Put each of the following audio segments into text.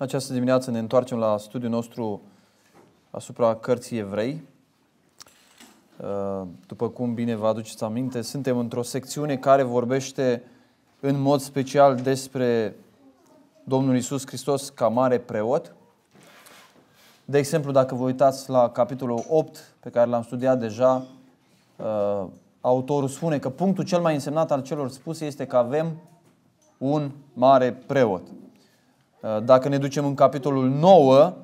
În această dimineață ne întoarcem la studiul nostru asupra cărții evrei. Uh, după cum bine vă aduceți aminte, suntem într-o secțiune care vorbește în mod special despre Domnul Isus Hristos ca mare preot. De exemplu, dacă vă uitați la capitolul 8, pe care l-am studiat deja, uh, autorul spune că punctul cel mai însemnat al celor spuse este că avem un mare preot. Uh, dacă ne ducem în capitolul 9,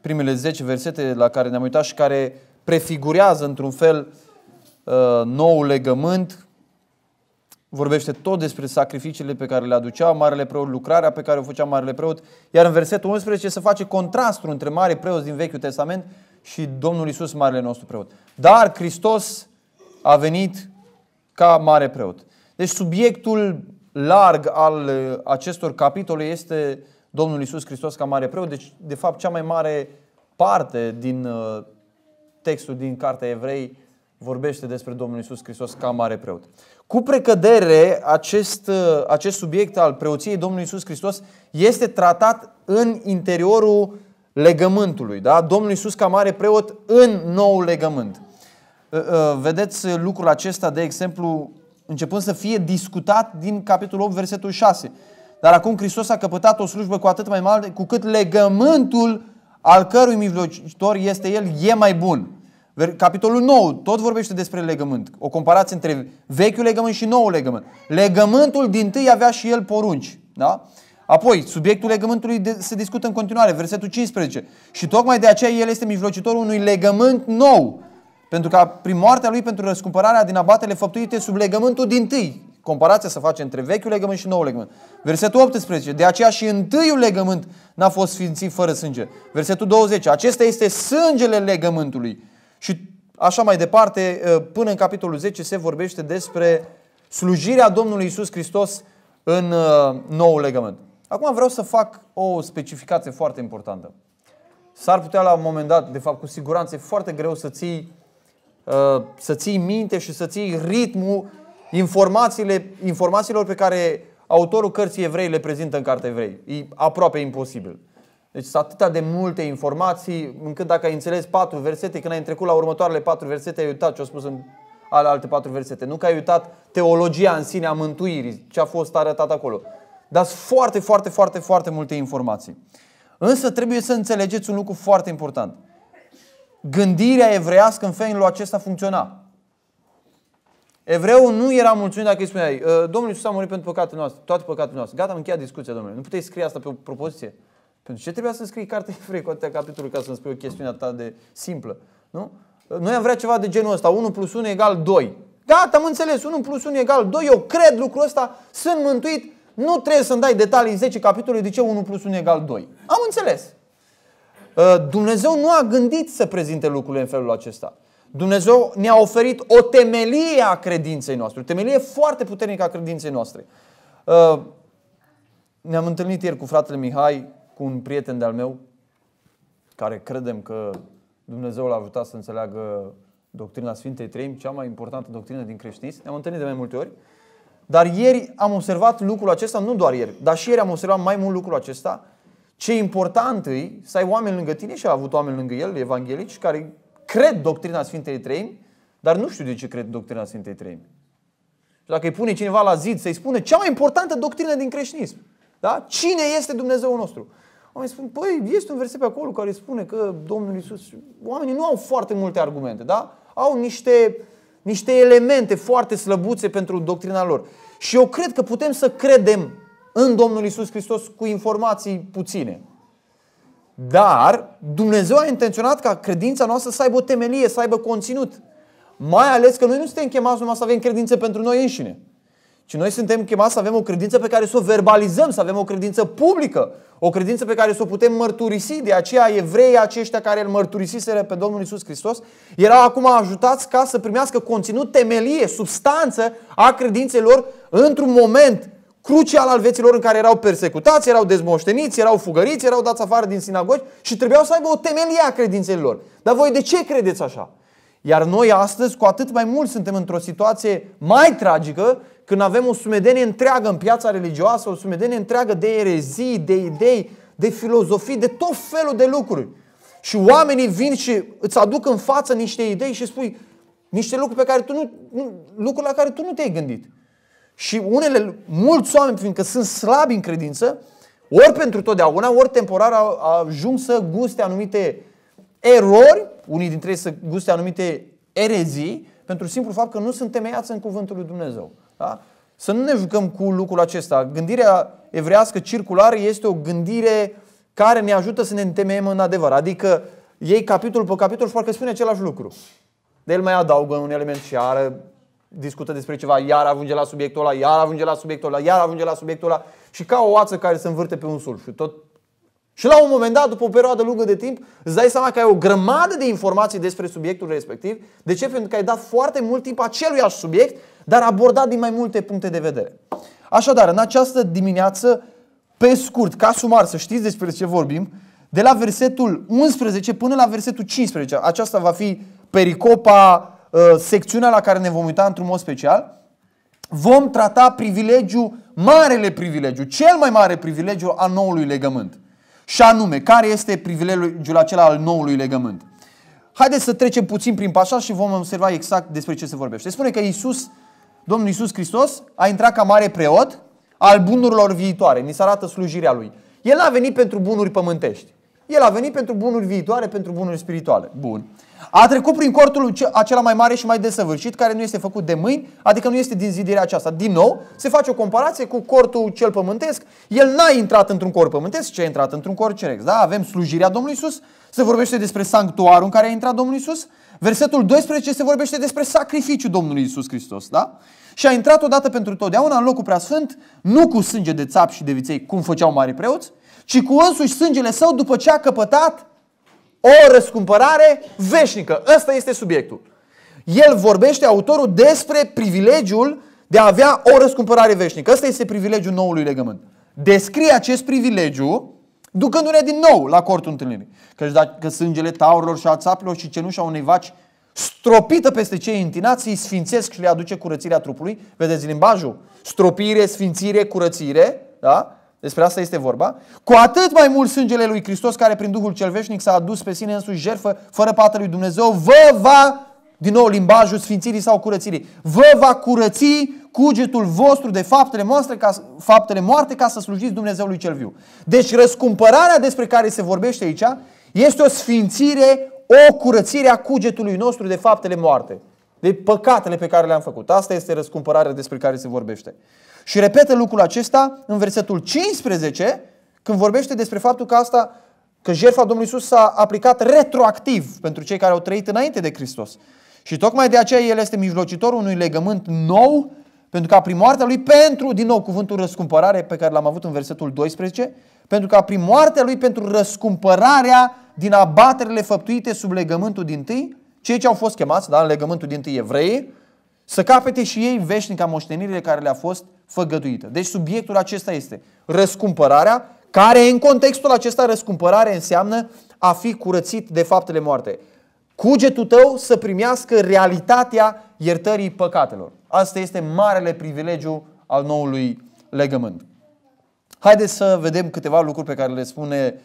primele 10 versete la care ne-am uitat și care prefigurează într-un fel uh, nou legământ, vorbește tot despre sacrificiile pe care le aducea marele preot, lucrarea pe care o făcea marele preot, iar în versetul 11 se face contrastul între mare preot din Vechiul Testament și Domnul Isus, marele nostru preot. Dar Hristos a venit ca mare preot. Deci subiectul larg al uh, acestor capitole este Domnul Isus Hristos ca mare preot. Deci, de fapt, cea mai mare parte din uh, textul din Cartea Evrei vorbește despre Domnul Isus Hristos ca mare preot. Cu precădere, acest, uh, acest subiect al preoției Domnului Isus Hristos este tratat în interiorul legământului. Da? Domnul Isus ca mare preot în nou legământ. Uh, vedeți lucrul acesta, de exemplu, începând să fie discutat din capitolul 8, versetul 6. Dar acum Hristos a căpătat o slujbă cu atât mai mare, cu cât legământul al cărui mijlocitor este El, e mai bun. Capitolul 9 tot vorbește despre legământ. O comparație între vechiul legământ și noul legământ. Legământul din tâi avea și el porunci. Da? Apoi, subiectul legământului se discută în continuare, versetul 15. Și tocmai de aceea el este mijlocitorul unui legământ nou. Pentru că prin moartea lui pentru răscumpărarea din abatele făptuite sub legământul din tâi, Comparația să face între vechiul legământ și noul legământ. Versetul 18. De aceea și întâiul legământ n-a fost sfințit fără sânge. Versetul 20. Acesta este sângele legământului. Și așa mai departe, ă, până în capitolul 10 se vorbește despre slujirea Domnului Isus Hristos în ă, noul legământ. Acum vreau să fac o specificație foarte importantă. S-ar putea la un moment dat, de fapt cu siguranță, e foarte greu să ții, ă, să ții minte și să ții ritmul informațiile, informațiilor pe care autorul cărții evrei le prezintă în cartea evrei. E aproape imposibil. Deci sunt atâtea de multe informații, încât dacă ai înțeles patru versete, când ai trecut la următoarele patru versete, ai uitat ce au spus în ale alte patru versete. Nu că ai uitat teologia în sine a mântuirii, ce a fost arătat acolo. Dar sunt foarte, foarte, foarte, foarte multe informații. Însă trebuie să înțelegeți un lucru foarte important. Gândirea evreiască în felul acesta funcționa. Evreul nu era mulțumit dacă îi spuneai, ă, Domnul Iisus a murit pentru păcatele noastre, toate păcatele noastre. Gata, am încheiat discuția, domnule. Nu puteai scrie asta pe o propoziție. Pentru ce trebuia să scrii cartea Evrei cu atâtea capitoluri ca să-mi spui o chestiune atât de simplă? Nu? Noi am vrea ceva de genul ăsta, 1 plus 1 egal 2. Gata, am înțeles, 1 plus 1 egal 2, eu cred lucrul ăsta, sunt mântuit, nu trebuie să-mi dai detalii în 10 capitole de ce 1 plus 1 egal 2. Am înțeles. Ă, Dumnezeu nu a gândit să prezinte lucrurile în felul acesta. Dumnezeu ne-a oferit o temelie a credinței noastre, o temelie foarte puternică a credinței noastre. Uh, ne-am întâlnit ieri cu fratele Mihai, cu un prieten de-al meu, care credem că Dumnezeu l-a ajutat să înțeleagă doctrina Sfintei Treimi, cea mai importantă doctrină din creștinism. Ne-am întâlnit de mai multe ori. Dar ieri am observat lucrul acesta, nu doar ieri, dar și ieri am observat mai mult lucrul acesta, ce important e să ai oameni lângă tine și a avut oameni lângă el, evanghelici, care cred doctrina Sfintei Treimi, dar nu știu de ce cred doctrina Sfintei Treimi. Și dacă îi pune cineva la zid să-i spune cea mai importantă doctrină din creștinism, da? cine este Dumnezeu nostru? Oamenii spun, păi, este un verset pe acolo care spune că Domnul Isus, Oamenii nu au foarte multe argumente, da? Au niște, niște elemente foarte slăbuțe pentru doctrina lor. Și eu cred că putem să credem în Domnul Isus Hristos cu informații puține. Dar Dumnezeu a intenționat ca credința noastră să aibă o temelie, să aibă conținut. Mai ales că noi nu suntem chemați numai să avem credință pentru noi înșine, ci noi suntem chemați să avem o credință pe care să o verbalizăm, să avem o credință publică, o credință pe care să o putem mărturisi. De aceea evreii aceștia care îl mărturisiseră pe Domnul Isus Hristos erau acum ajutați ca să primească conținut, temelie, substanță a credințelor într-un moment crucial al veților în care erau persecutați, erau dezmoșteniți, erau fugăriți, erau dați afară din sinagogi și trebuiau să aibă o temelie a credinței lor. Dar voi de ce credeți așa? Iar noi astăzi, cu atât mai mult, suntem într-o situație mai tragică când avem o sumedenie întreagă în piața religioasă, o sumedenie întreagă de erezii, de idei, de filozofii, de tot felul de lucruri. Și oamenii vin și îți aduc în față niște idei și spui niște lucruri pe care tu nu, lucruri la care tu nu te-ai gândit. Și unele, mulți oameni, fiindcă sunt slabi în credință, ori pentru totdeauna, ori temporar ajung să guste anumite erori, unii dintre ei să guste anumite erezii, pentru simplu fapt că nu sunt temeiați în cuvântul lui Dumnezeu. Da? Să nu ne jucăm cu lucrul acesta. Gândirea evrească circulară este o gândire care ne ajută să ne întemeiem în adevăr. Adică ei capitol pe capitol și parcă spune același lucru. De el mai adaugă un element și are discută despre ceva, iar ajunge la subiectul ăla, iar ajunge la subiectul ăla, iar ajunge la subiectul ăla și ca o oață care se învârte pe un sulf și tot și la un moment dat, după o perioadă lungă de timp, îți dai seama că ai o grămadă de informații despre subiectul respectiv. De ce? Pentru că ai dat foarte mult timp aș subiect, dar abordat din mai multe puncte de vedere. Așadar, în această dimineață, pe scurt, ca sumar, să știți despre ce vorbim, de la versetul 11 până la versetul 15. Aceasta va fi pericopa Uh, secțiunea la care ne vom uita într-un mod special, vom trata privilegiu, marele privilegiu, cel mai mare privilegiu al noului legământ. Și anume, care este privilegiul acela al noului legământ? Haideți să trecem puțin prin pasaj și vom observa exact despre ce se vorbește. Spune că Iisus, Domnul Iisus Hristos a intrat ca mare preot al bunurilor viitoare. Ni se arată slujirea lui. El a venit pentru bunuri pământești. El a venit pentru bunuri viitoare, pentru bunuri spirituale. Bun. A trecut prin cortul acela mai mare și mai desăvârșit, care nu este făcut de mâini, adică nu este din zidirea aceasta. Din nou, se face o comparație cu cortul cel pământesc. El n-a intrat într-un corp pământesc, ci a intrat într-un corp cerex. Da? Avem slujirea Domnului Isus, se vorbește despre sanctuarul în care a intrat Domnul Isus. Versetul 12 se vorbește despre sacrificiul Domnului Isus Hristos. Da? Și a intrat odată pentru totdeauna în locul preasfânt, nu cu sânge de țap și de viței, cum făceau mari preoți, ci cu însuși sângele său după ce a căpătat o răscumpărare veșnică. Ăsta este subiectul. El vorbește, autorul, despre privilegiul de a avea o răscumpărare veșnică. Ăsta este privilegiul noului legământ. Descrie acest privilegiu ducându-ne din nou la cortul întâlnirii. Căci dacă sângele taurilor și a țapilor și cenușa unei vaci stropită peste cei întinați, îi sfințesc și le aduce curățirea trupului. Vedeți limbajul? Stropire, sfințire, curățire. Da? despre asta este vorba, cu atât mai mult sângele lui Hristos care prin Duhul cel veșnic s-a adus pe sine însuși jertfă fără pată lui Dumnezeu, vă va, din nou limbajul sfințirii sau curățirii, vă va curăți cugetul vostru de faptele, moastre, ca, faptele moarte ca să slujiți Dumnezeului cel viu. Deci răscumpărarea despre care se vorbește aici este o sfințire, o curățire a cugetului nostru de faptele moarte, de păcatele pe care le-am făcut. Asta este răscumpărarea despre care se vorbește. Și repetă lucrul acesta în versetul 15, când vorbește despre faptul că asta, că jertfa Domnului Isus s-a aplicat retroactiv pentru cei care au trăit înainte de Hristos. Și tocmai de aceea El este mijlocitorul unui legământ nou, pentru ca prin moartea Lui, pentru, din nou, cuvântul răscumpărare pe care l-am avut în versetul 12, pentru ca prin moartea Lui, pentru răscumpărarea din abaterile făptuite sub legământul din tâi, cei ce au fost chemați, da, în legământul din tâi evrei, să capete și ei veșnica moștenirile care le-a fost făgăduită. Deci subiectul acesta este răscumpărarea, care în contextul acesta răscumpărare înseamnă a fi curățit de faptele moarte. Cugetul tău să primească realitatea iertării păcatelor. Asta este marele privilegiu al noului legământ. Haideți să vedem câteva lucruri pe care le spune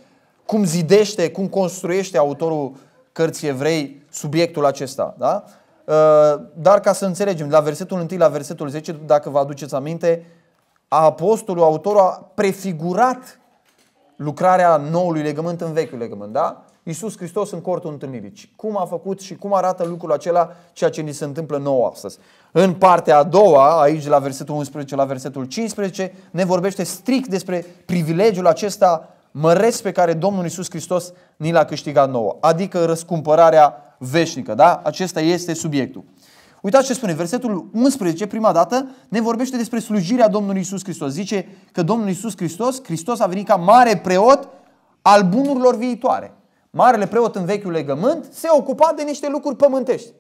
cum zidește, cum construiește autorul cărții evrei subiectul acesta. Da? Uh, dar ca să înțelegem, la versetul 1 la versetul 10, dacă vă aduceți aminte, apostolul, autorul a prefigurat lucrarea noului legământ în vechiul legământ, da? Iisus Hristos în cortul întâlnirii. Cum a făcut și cum arată lucrul acela, ceea ce ni se întâmplă nouă astăzi. În partea a doua, aici la versetul 11 la versetul 15, ne vorbește strict despre privilegiul acesta măresc pe care Domnul Iisus Hristos ni l-a câștigat nouă, adică răscumpărarea veșnică. Da? Acesta este subiectul. Uitați ce spune, versetul 11, prima dată, ne vorbește despre slujirea Domnului Isus Hristos. Zice că Domnul Isus Hristos, Hristos a venit ca mare preot al bunurilor viitoare. Marele preot în vechiul legământ se ocupa de niște lucruri pământești.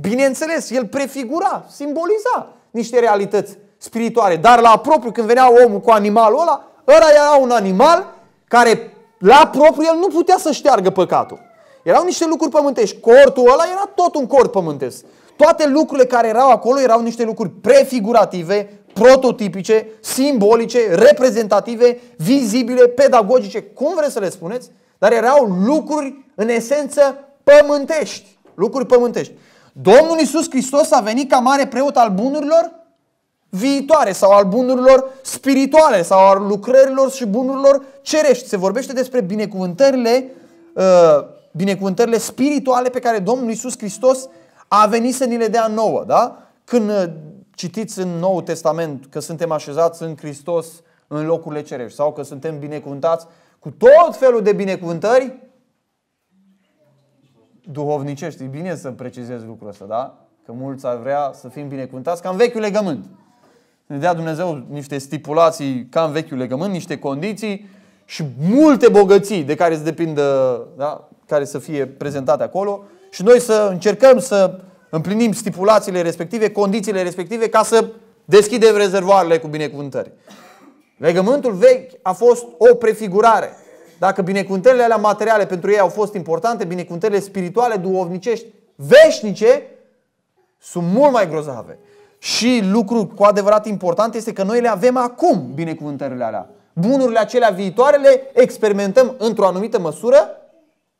Bineînțeles, el prefigura, simboliza niște realități spirituale, dar la propriu, când venea omul cu animalul ăla, ăla era un animal care la propriu el nu putea să șteargă păcatul. Erau niște lucruri pământești. Cortul ăla era tot un cort pământesc. Toate lucrurile care erau acolo erau niște lucruri prefigurative, prototipice, simbolice, reprezentative, vizibile, pedagogice, cum vreți să le spuneți, dar erau lucruri în esență pământești. Lucruri pământești. Domnul Iisus Hristos a venit ca mare preot al bunurilor viitoare sau al bunurilor spirituale sau al lucrărilor și bunurilor cerești. Se vorbește despre binecuvântările uh, binecuvântările spirituale pe care Domnul Iisus Hristos a venit să ni le dea nouă. Da? Când uh, citiți în Noul Testament că suntem așezați în Hristos în locurile cerești sau că suntem binecuvântați cu tot felul de binecuvântări duhovnicești. E bine să precizez lucrul ăsta, da? Că mulți ar vrea să fim binecuvântați ca în vechiul legământ. Ne dea Dumnezeu niște stipulații ca în vechiul legământ, niște condiții și multe bogății de care îți depindă da? care să fie prezentate acolo și noi să încercăm să împlinim stipulațiile respective, condițiile respective ca să deschidem rezervoarele cu binecuvântări. Legământul vechi a fost o prefigurare. Dacă binecuvântările alea materiale pentru ei au fost importante, binecuvântările spirituale, duovnicești, veșnice, sunt mult mai grozave. Și lucru cu adevărat important este că noi le avem acum, binecuvântările alea. Bunurile acelea viitoare le experimentăm într-o anumită măsură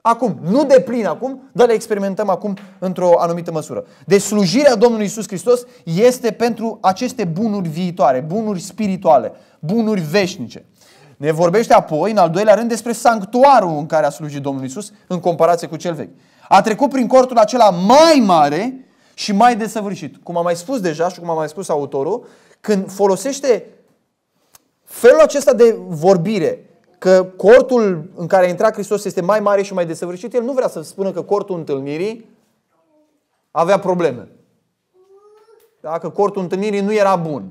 Acum, nu de plin acum, dar le experimentăm acum într-o anumită măsură. Deci slujirea Domnului Isus Hristos este pentru aceste bunuri viitoare, bunuri spirituale, bunuri veșnice. Ne vorbește apoi, în al doilea rând, despre sanctuarul în care a slujit Domnul Isus în comparație cu cel vechi. A trecut prin cortul acela mai mare și mai desăvârșit. Cum am mai spus deja și cum a mai spus autorul, când folosește felul acesta de vorbire, că cortul în care a intrat Hristos este mai mare și mai desăvârșit, el nu vrea să spună că cortul întâlnirii avea probleme. Dacă cortul întâlnirii nu era bun.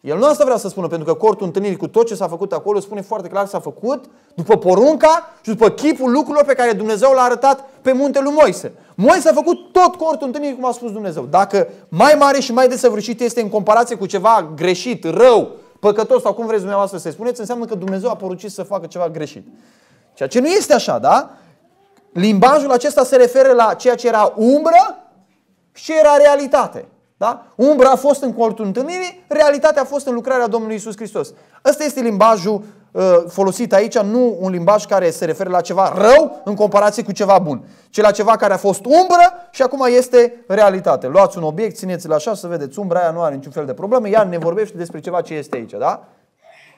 El nu asta vrea să spună, pentru că cortul întâlnirii cu tot ce s-a făcut acolo spune foarte clar s-a făcut după porunca și după chipul lucrurilor pe care Dumnezeu l-a arătat pe muntele lui Moise. Moise a făcut tot cortul întâlnirii cum a spus Dumnezeu. Dacă mai mare și mai desăvârșit este în comparație cu ceva greșit, rău, păcătos sau cum vreți dumneavoastră să-i spuneți, înseamnă că Dumnezeu a poruncit să facă ceva greșit. Ceea ce nu este așa, da? Limbajul acesta se referă la ceea ce era umbră și ce era realitate. Da? Umbra a fost în colțul întâlnirii, realitatea a fost în lucrarea Domnului Isus Hristos. Ăsta este limbajul uh, folosit aici, nu un limbaj care se referă la ceva rău în comparație cu ceva bun, ci la ceva care a fost umbră și acum este realitate. Luați un obiect, țineți-l așa să vedeți, umbra aia nu are niciun fel de probleme, ea ne vorbește despre ceva ce este aici, da?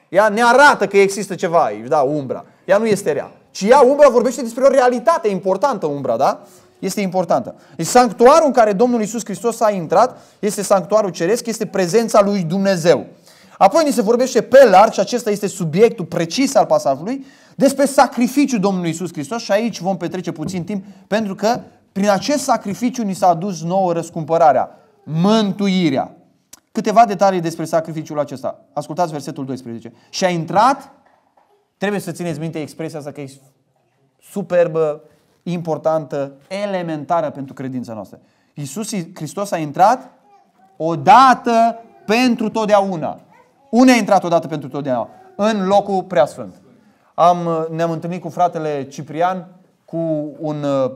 Ea ne arată că există ceva aici, da, umbra. Ea nu este rea. Și ea, umbra, vorbește despre o realitate importantă, umbra, da? este importantă. Deci sanctuarul în care Domnul Isus Hristos a intrat este sanctuarul ceresc, este prezența lui Dumnezeu. Apoi ni se vorbește pe larg, și acesta este subiectul precis al pasajului, despre sacrificiul Domnului Isus Hristos și aici vom petrece puțin timp pentru că prin acest sacrificiu ni s-a adus nouă răscumpărarea, mântuirea. Câteva detalii despre sacrificiul acesta. Ascultați versetul 12. Și a intrat, trebuie să țineți minte expresia asta că e superbă, importantă, elementară pentru credința noastră. Iisus Hristos a intrat odată pentru totdeauna. Unde a intrat odată pentru totdeauna? În locul preasfânt. Am, ne-am întâlnit cu fratele Ciprian, cu un uh,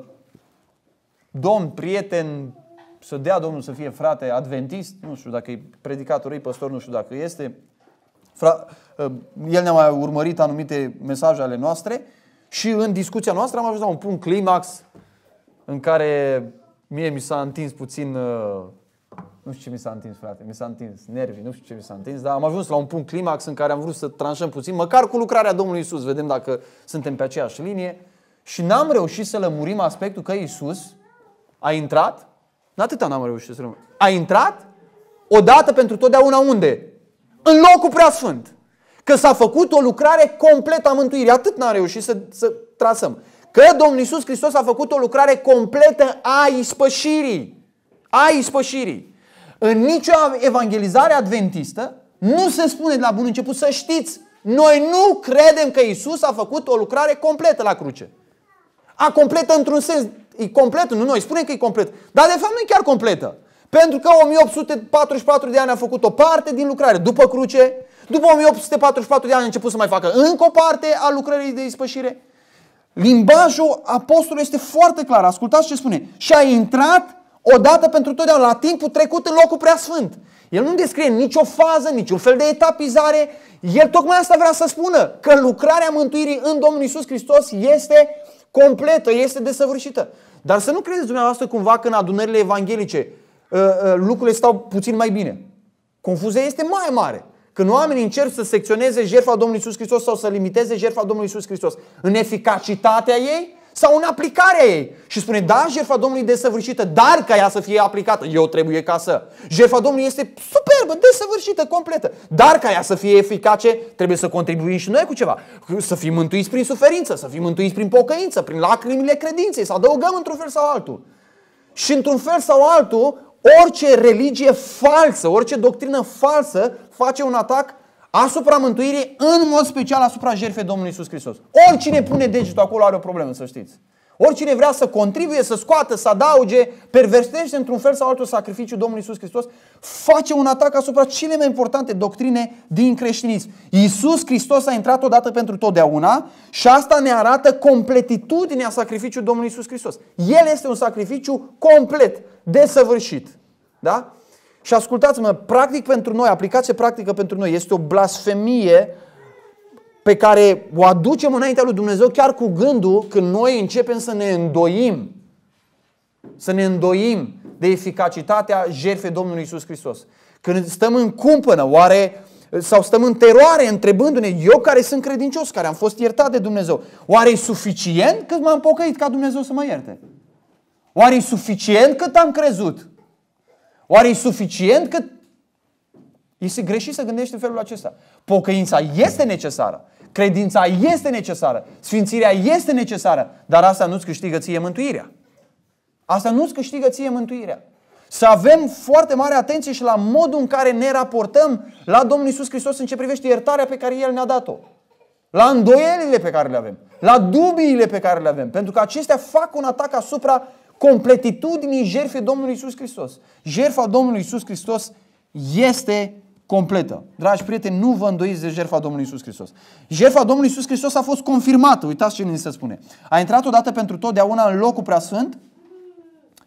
domn, prieten, să dea Domnul să fie frate adventist, nu știu dacă e predicatorul ei păstor, nu știu dacă este. Fra- uh, El ne-a mai urmărit anumite mesaje ale noastre și în discuția noastră am ajuns la un punct climax în care mie mi s-a întins puțin, uh, nu știu ce mi s-a întins, frate, mi s-a întins nervii, nu știu ce mi s-a întins, dar am ajuns la un punct climax în care am vrut să tranșăm puțin, măcar cu lucrarea Domnului Isus, vedem dacă suntem pe aceeași linie. Și n-am reușit să lămurim aspectul că Isus a intrat, nu atâta n-am reușit să lămurim, a intrat odată pentru totdeauna unde? În locul preasfânt. Că s-a făcut o lucrare completă a mântuirii. Atât n-am reușit să, să trasăm. Că Domnul Iisus Hristos a făcut o lucrare completă a ispășirii. A ispășirii. În nicio evangelizare adventistă nu se spune de la bun început să știți. Noi nu credem că Isus a făcut o lucrare completă la cruce. A completă într-un sens. E complet, nu noi spunem că e complet. Dar de fapt nu e chiar completă. Pentru că 1844 de ani a făcut o parte din lucrare. După cruce, după 1844 de ani a început să mai facă încă o parte a lucrării de ispășire. Limbajul apostolului este foarte clar. Ascultați ce spune. Și a intrat odată pentru totdeauna, la timpul trecut în locul preasfânt. El nu descrie nicio fază, niciun fel de etapizare. El tocmai asta vrea să spună, că lucrarea mântuirii în Domnul Isus Hristos este completă, este desăvârșită. Dar să nu credeți dumneavoastră cumva că în adunările evanghelice uh, uh, lucrurile stau puțin mai bine. Confuzia este mai mare. Când oamenii încerc să secționeze jertfa Domnului Isus Hristos sau să limiteze jertfa Domnului Isus Hristos în eficacitatea ei sau în aplicarea ei. Și spune, da, jertfa Domnului e desăvârșită, dar ca ea să fie aplicată, eu trebuie ca să. Jertfa Domnului este superbă, desăvârșită, completă, dar ca ea să fie eficace, trebuie să contribuim și noi cu ceva. Să fim mântuiți prin suferință, să fim mântuiți prin pocăință, prin lacrimile credinței, să adăugăm într-un fel sau altul. Și într-un fel sau altul, Orice religie falsă, orice doctrină falsă face un atac asupra mântuirii, în mod special asupra jertfei Domnului Isus Hristos. Oricine pune degetul acolo are o problemă, să știți. Oricine vrea să contribuie, să scoată, să adauge, perversește într-un fel sau altul sacrificiul Domnului Isus Hristos, face un atac asupra cele mai importante doctrine din creștinism. Isus Hristos a intrat odată pentru totdeauna și asta ne arată completitudinea sacrificiului Domnului Isus Hristos. El este un sacrificiu complet, desăvârșit. Da? Și ascultați-mă, practic pentru noi, aplicație practică pentru noi, este o blasfemie pe care o aducem înaintea lui Dumnezeu chiar cu gândul când noi începem să ne îndoim, să ne îndoim de eficacitatea jertfei Domnului Isus Hristos. Când stăm în cumpănă, oare sau stăm în teroare întrebându-ne, eu care sunt credincios, care am fost iertat de Dumnezeu, oare e suficient cât m-am pocăit ca Dumnezeu să mă ierte? Oare e suficient cât am crezut? Oare e suficient cât este greșit să gândești în felul acesta. Pocăința este necesară. Credința este necesară. Sfințirea este necesară. Dar asta nu-ți câștigă ție mântuirea. Asta nu-ți câștigă ție mântuirea. Să avem foarte mare atenție și la modul în care ne raportăm la Domnul Isus Hristos în ce privește iertarea pe care El ne-a dat-o. La îndoielile pe care le avem. La dubiile pe care le avem. Pentru că acestea fac un atac asupra completitudinii jertfei Domnului Isus Hristos. Jertfa Domnului Isus Hristos este completă. Dragi prieteni, nu vă îndoiți de jertfa Domnului Isus Hristos. Jertfa Domnului Isus Hristos a fost confirmată. Uitați ce ni se spune. A intrat odată pentru totdeauna în locul sfânt,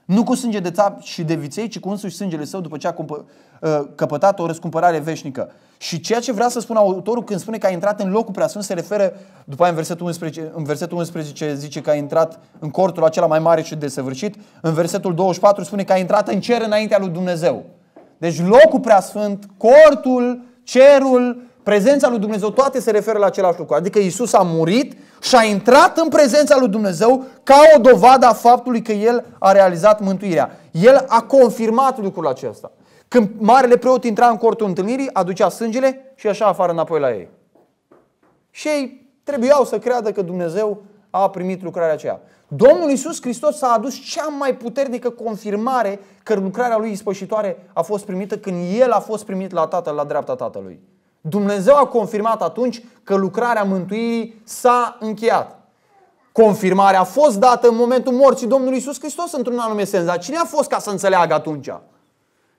nu cu sânge de țap și de viței, ci cu însuși sângele său după ce a cumpă, ă, căpătat o răscumpărare veșnică. Și ceea ce vrea să spună autorul când spune că a intrat în locul sfânt, se referă, după aia în versetul 11, în versetul 11 zice că a intrat în cortul acela mai mare și desăvârșit, în versetul 24 spune că a intrat în cer înaintea lui Dumnezeu. Deci locul preasfânt, cortul, cerul, prezența lui Dumnezeu, toate se referă la același lucru. Adică Isus a murit și a intrat în prezența lui Dumnezeu ca o dovadă a faptului că El a realizat mântuirea. El a confirmat lucrul acesta. Când marele preot intra în cortul întâlnirii, aducea sângele și așa afară înapoi la ei. Și ei trebuiau să creadă că Dumnezeu a primit lucrarea aceea. Domnul Iisus Hristos a adus cea mai puternică confirmare că lucrarea lui ispășitoare a fost primită când El a fost primit la Tatăl, la dreapta Tatălui. Dumnezeu a confirmat atunci că lucrarea mântuirii s-a încheiat. Confirmarea a fost dată în momentul morții Domnului Iisus Hristos într-un anume sens. Dar cine a fost ca să înțeleagă atunci?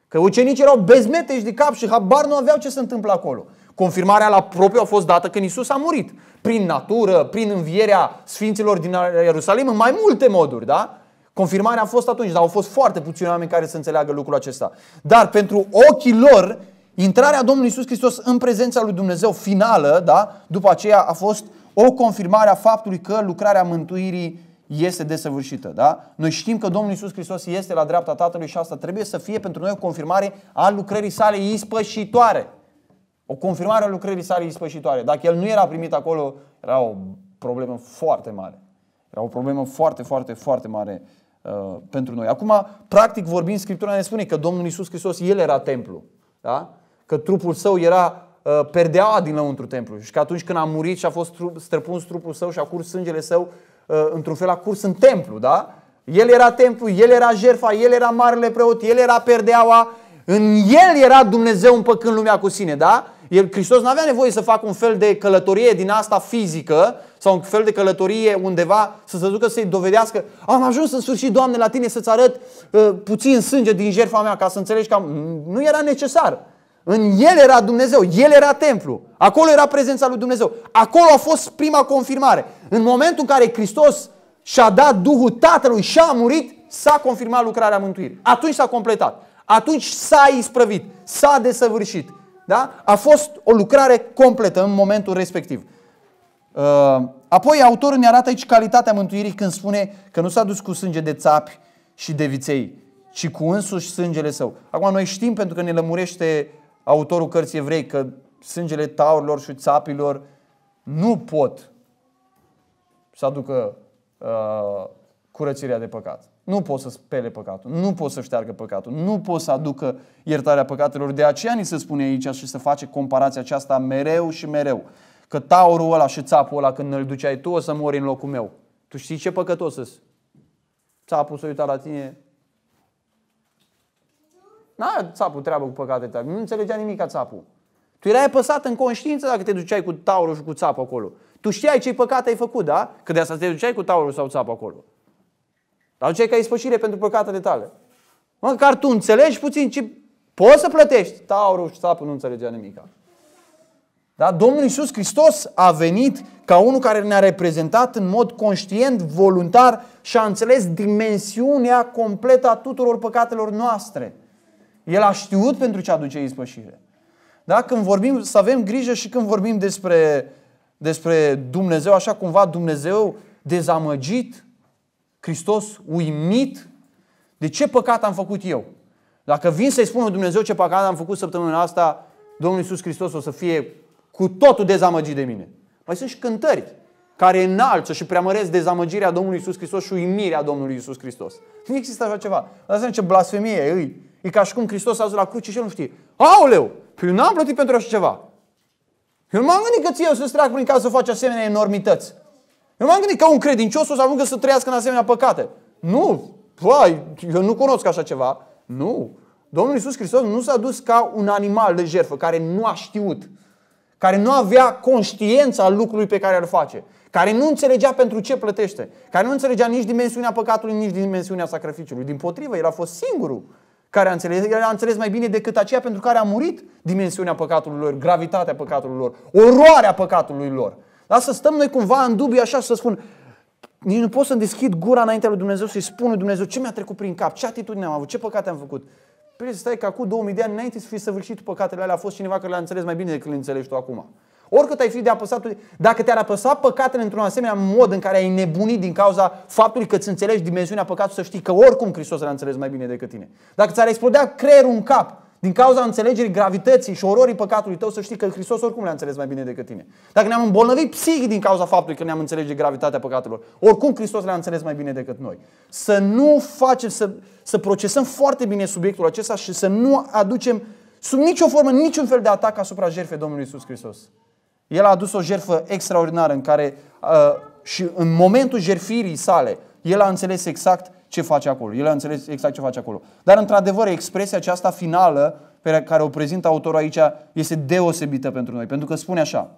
Că ucenicii erau bezmeteși de cap și habar nu aveau ce se întâmplă acolo. Confirmarea la propriu a fost dată când Isus a murit. Prin natură, prin învierea sfinților din Ierusalim, în mai multe moduri, da? Confirmarea a fost atunci, dar au fost foarte puțini oameni care să înțeleagă lucrul acesta. Dar pentru ochii lor, intrarea Domnului Isus Hristos în prezența lui Dumnezeu finală, da? după aceea a fost o confirmare a faptului că lucrarea mântuirii este desăvârșită. Da? Noi știm că Domnul Isus Hristos este la dreapta Tatălui și asta trebuie să fie pentru noi o confirmare a lucrării sale ispășitoare. O confirmare a lucrării sale ispășitoare. Dacă el nu era primit acolo, era o problemă foarte mare. Era o problemă foarte, foarte, foarte mare uh, pentru noi. Acum, practic vorbind, Scriptura ne spune că Domnul Isus Hristos, El era templu. Da? Că trupul său era uh, perdeaua dinăuntru templu și că atunci când a murit și a fost trup, străpuns trupul său și a curs sângele său, uh, într-un fel a curs în templu, da? El era templu, el era jerfa, el era marele preot, el era perdeaua, în el era Dumnezeu împăcând lumea cu sine, da? El, Hristos nu avea nevoie să facă un fel de călătorie din asta fizică sau un fel de călătorie undeva să se ducă să-i dovedească am ajuns în sfârșit, Doamne, la tine să-ți arăt uh, puțin sânge din jertfa mea ca să înțelegi că am... nu era necesar. În el era Dumnezeu, el era templu. Acolo era prezența lui Dumnezeu. Acolo a fost prima confirmare. În momentul în care Hristos și-a dat Duhul Tatălui și a murit, s-a confirmat lucrarea mântuirii. Atunci s-a completat. Atunci s-a isprăvit, s-a desăvârșit da? a fost o lucrare completă în momentul respectiv. Uh, apoi autorul ne arată aici calitatea mântuirii când spune că nu s-a dus cu sânge de țapi și de viței, ci cu însuși sângele său. Acum noi știm pentru că ne lămurește autorul cărții evrei că sângele taurilor și țapilor nu pot să aducă uh, curățirea de păcat nu pot să spele păcatul, nu pot să șteargă păcatul, nu pot să aducă iertarea păcatelor. De aceea ni se spune aici și se face comparația aceasta mereu și mereu. Că taurul ăla și țapul ăla când îl duceai tu o să mori în locul meu. Tu știi ce păcătos îs? Țapul să uita la tine. Na, țapul treabă cu păcatele tale. Nu înțelegea nimic ca țapul. Tu erai apăsat în conștiință dacă te duceai cu taurul și cu țapul acolo. Tu știai ce păcate ai făcut, da? Că de asta te duceai cu taurul sau țapul acolo. Dar ce ca ispășire pentru păcatele tale. Măcar tu înțelegi puțin ce poți să plătești. Taurul și sapul nu înțelegea nimic. Dar Domnul Iisus Hristos a venit ca unul care ne-a reprezentat în mod conștient, voluntar și a înțeles dimensiunea completă a tuturor păcatelor noastre. El a știut pentru ce aduce ispășire. Da? Când vorbim, să avem grijă și când vorbim despre, despre Dumnezeu, așa cumva Dumnezeu dezamăgit, Hristos uimit de ce păcat am făcut eu. Dacă vin să-i spun Dumnezeu ce păcat am făcut săptămâna asta, Domnul Iisus Hristos o să fie cu totul dezamăgit de mine. Mai sunt și cântări care înalță și preamăresc dezamăgirea Domnului Iisus Hristos și uimirea Domnului Iisus Hristos. Nu există așa ceva. Asta ce blasfemie îi. E ca și cum Hristos a zis la cruce și el nu știe. Aoleu, păi eu n-am plătit pentru așa ceva. Eu nu m-am gândit că ție o să-ți prin casă să faci asemenea enormități. Eu m-am gândit că un credincios o să ajungă să trăiască în asemenea păcate. Nu, vai, eu nu cunosc așa ceva. Nu. Domnul Isus Hristos nu s-a dus ca un animal de jertfă care nu a știut, care nu avea conștiența lucrului pe care îl face, care nu înțelegea pentru ce plătește, care nu înțelegea nici dimensiunea păcatului, nici dimensiunea sacrificiului. Din potrivă, el a fost singurul care a înțeles, el a înțeles mai bine decât aceea pentru care a murit dimensiunea păcatului lor, gravitatea păcatului lor, oroarea păcatului lor. Dar să stăm noi cumva în dubii, așa să spun, nici nu pot să-mi deschid gura înaintea lui Dumnezeu să-i spun lui Dumnezeu ce mi-a trecut prin cap, ce atitudine am avut, ce păcate am făcut. Păi stai că acum 2000 de ani înainte să fii săvârșit păcatele alea a fost cineva care le-a înțeles mai bine decât le înțelegi tu acum. Oricât ai fi de apăsat, dacă te-ar apăsa păcatele într-un asemenea mod în care ai nebunit din cauza faptului că îți înțelegi dimensiunea păcatului, să știi că oricum Hristos l-a înțeles mai bine decât tine. Dacă ți-ar explodea creierul în cap din cauza înțelegerii gravității și ororii păcatului tău, să știi că Hristos oricum le-a înțeles mai bine decât tine. Dacă ne-am îmbolnăvit psihic din cauza faptului că ne-am înțelege gravitatea păcatelor, oricum Hristos le-a înțeles mai bine decât noi. Să nu facem, să, să procesăm foarte bine subiectul acesta și să nu aducem sub nicio formă, niciun fel de atac asupra jertfei Domnului Isus Hristos. El a adus o jertfă extraordinară în care uh, și în momentul jertfirii sale, el a înțeles exact ce face acolo. El a înțeles exact ce face acolo. Dar, într-adevăr, expresia aceasta finală pe care o prezintă autorul aici este deosebită pentru noi, pentru că spune așa.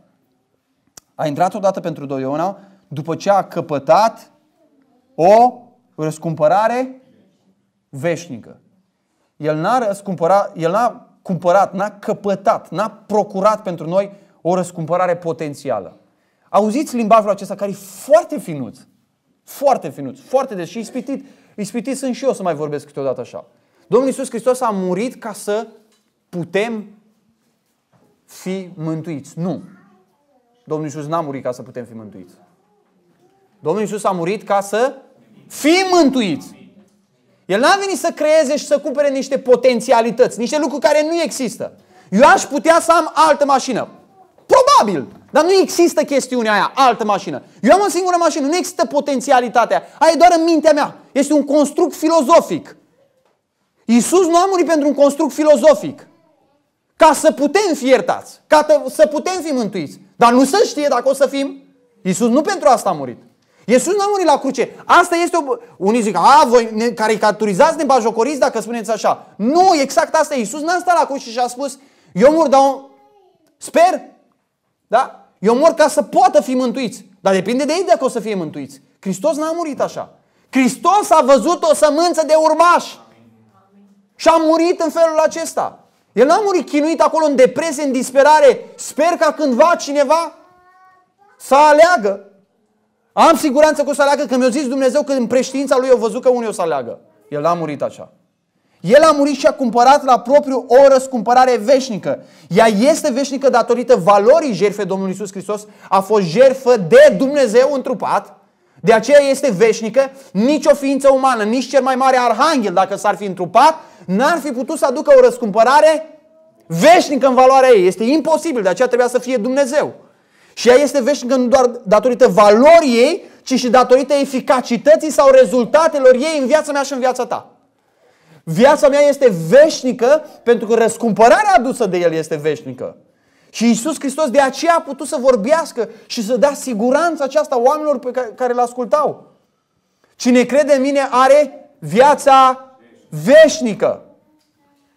A intrat odată pentru Doiona după ce a căpătat o răscumpărare veșnică. El n-a răscumpărat, el n-a cumpărat, n-a căpătat, n-a procurat pentru noi o răscumpărare potențială. Auziți limbajul acesta care e foarte finuț. Foarte finuț, foarte des și ispitit. Ispitit sunt și eu să mai vorbesc câteodată așa. Domnul Iisus Hristos a murit ca să putem fi mântuiți. Nu. Domnul Iisus n-a murit ca să putem fi mântuiți. Domnul Iisus a murit ca să fim mântuiți. El n-a venit să creeze și să cumpere niște potențialități, niște lucruri care nu există. Eu aș putea să am altă mașină. Probabil. Dar nu există chestiunea aia, altă mașină. Eu am o singură mașină, nu există potențialitatea. Aia e doar în mintea mea. Este un construct filozofic. Iisus nu a murit pentru un construct filozofic. Ca să putem fi iertați, ca să putem fi mântuiți. Dar nu să știe dacă o să fim. Iisus nu pentru asta a murit. Iisus nu a murit la cruce. Asta este o... Unii zic, a, voi ne caricaturizați, ne bajocoriți dacă spuneți așa. Nu, exact asta. Iisus n-a stat la cruce și a spus, eu mur, dar sper da? Eu mor ca să poată fi mântuiți. Dar depinde de ei dacă o să fie mântuiți. Hristos n-a murit așa. Hristos a văzut o sămânță de urmași. Și a murit în felul acesta. El n-a murit chinuit acolo în depresie, în disperare. Sper ca cândva cineva să aleagă. Am siguranță că o să aleagă, că mi-a zis Dumnezeu că în preștiința lui eu văzut că unii o să aleagă. El n-a murit așa. El a murit și a cumpărat la propriu o răscumpărare veșnică. Ea este veșnică datorită valorii jertfei Domnului Isus Hristos. A fost jertfă de Dumnezeu întrupat. De aceea este veșnică. Nici o ființă umană, nici cel mai mare arhanghel, dacă s-ar fi întrupat, n-ar fi putut să aducă o răscumpărare veșnică în valoarea ei. Este imposibil, de aceea trebuia să fie Dumnezeu. Și ea este veșnică nu doar datorită valorii ei, ci și datorită eficacității sau rezultatelor ei în viața mea și în viața ta. Viața mea este veșnică pentru că răscumpărarea adusă de El este veșnică. Și Isus Hristos de aceea a putut să vorbească și să dea siguranța aceasta oamenilor pe care, care l-ascultau. Cine crede în mine are viața veșnică.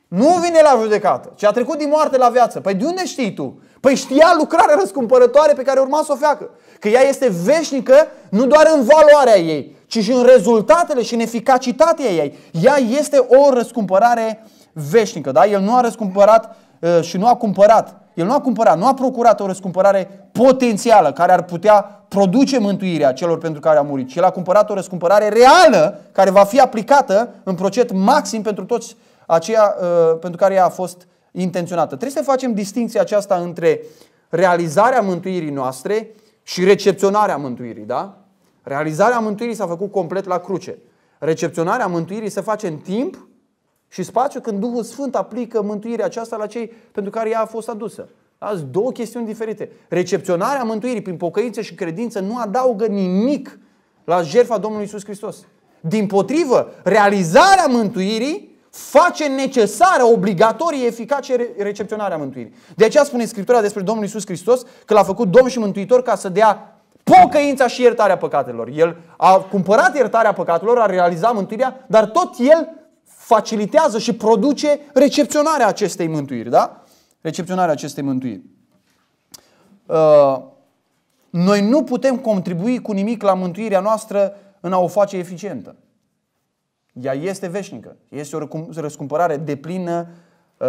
Nu vine la judecată, ci a trecut din moarte la viață. Păi de unde știi tu? Păi știa lucrarea răscumpărătoare pe care urma să o facă. Că ea este veșnică nu doar în valoarea ei, ci și în rezultatele și în eficacitatea ei. Ea este o răscumpărare veșnică. Da? El nu a răscumpărat uh, și nu a cumpărat. El nu a cumpărat, nu a procurat o răscumpărare potențială care ar putea produce mântuirea celor pentru care a murit, ci el a cumpărat o răscumpărare reală care va fi aplicată în procent maxim pentru toți aceia uh, pentru care ea a fost intenționată. Trebuie să facem distinția aceasta între realizarea mântuirii noastre și recepționarea mântuirii, da? Realizarea mântuirii s-a făcut complet la cruce. Recepționarea mântuirii se face în timp și spațiu când Duhul Sfânt aplică mântuirea aceasta la cei pentru care ea a fost adusă. Azi două chestiuni diferite. Recepționarea mântuirii prin pocăință și credință nu adaugă nimic la jertfa Domnului Isus Hristos. Din potrivă, realizarea mântuirii face necesară, obligatorie, eficace recepționarea mântuirii. De aceea spune Scriptura despre Domnul Isus Hristos că l-a făcut Domn și Mântuitor ca să dea pocăința și iertarea păcatelor. El a cumpărat iertarea păcatelor, a realizat mântuirea, dar tot el facilitează și produce recepționarea acestei mântuiri, da? Recepționarea acestei mântuiri. Uh, noi nu putem contribui cu nimic la mântuirea noastră în a o face eficientă. Ea este veșnică. Este o răscumpărare deplină, uh,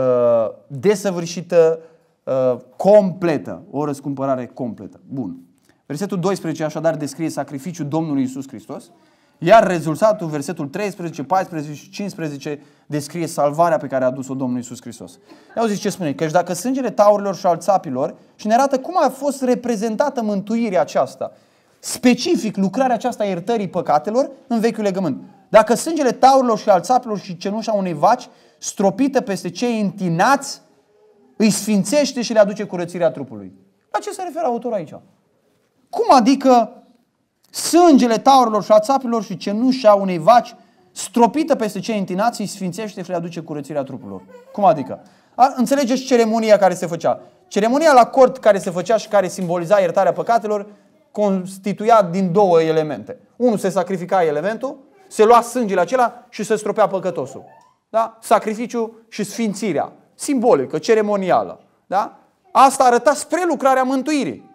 desăvârșită, uh, completă. O răscumpărare completă. Bun. Versetul 12 așadar descrie sacrificiul Domnului Isus Hristos, iar rezultatul, versetul 13, 14 și 15, descrie salvarea pe care a adus-o Domnul Isus Hristos. Ia zis ce spune, căci dacă sângele taurilor și al țapilor și ne arată cum a fost reprezentată mântuirea aceasta, specific lucrarea aceasta a iertării păcatelor în vechiul legământ. Dacă sângele taurilor și al țapilor și cenușa unei vaci stropită peste cei întinați, îi sfințește și le aduce curățirea trupului. La ce se referă autorul aici? Cum adică sângele taurilor și a țapilor și cenușa unei vaci stropită peste cei întinați îi sfințește și le aduce curățirea trupurilor? Cum adică? A, înțelegeți ceremonia care se făcea. Ceremonia la cort care se făcea și care simboliza iertarea păcatelor constituia din două elemente. Unul se sacrifica elementul, se lua sângele acela și se stropea păcătosul. Da? Sacrificiul și sfințirea, simbolică, ceremonială. Da? Asta arăta spre lucrarea mântuirii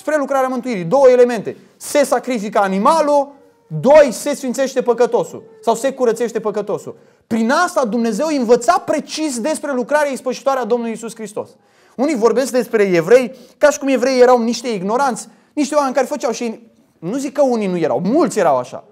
spre lucrarea mântuirii. Două elemente. Se sacrifică animalul, doi, se sfințește păcătosul sau se curățește păcătosul. Prin asta Dumnezeu învăța precis despre lucrarea ispășitoare a Domnului Isus Hristos. Unii vorbesc despre evrei ca și cum evrei erau niște ignoranți, niște oameni care făceau și nu zic că unii nu erau, mulți erau așa.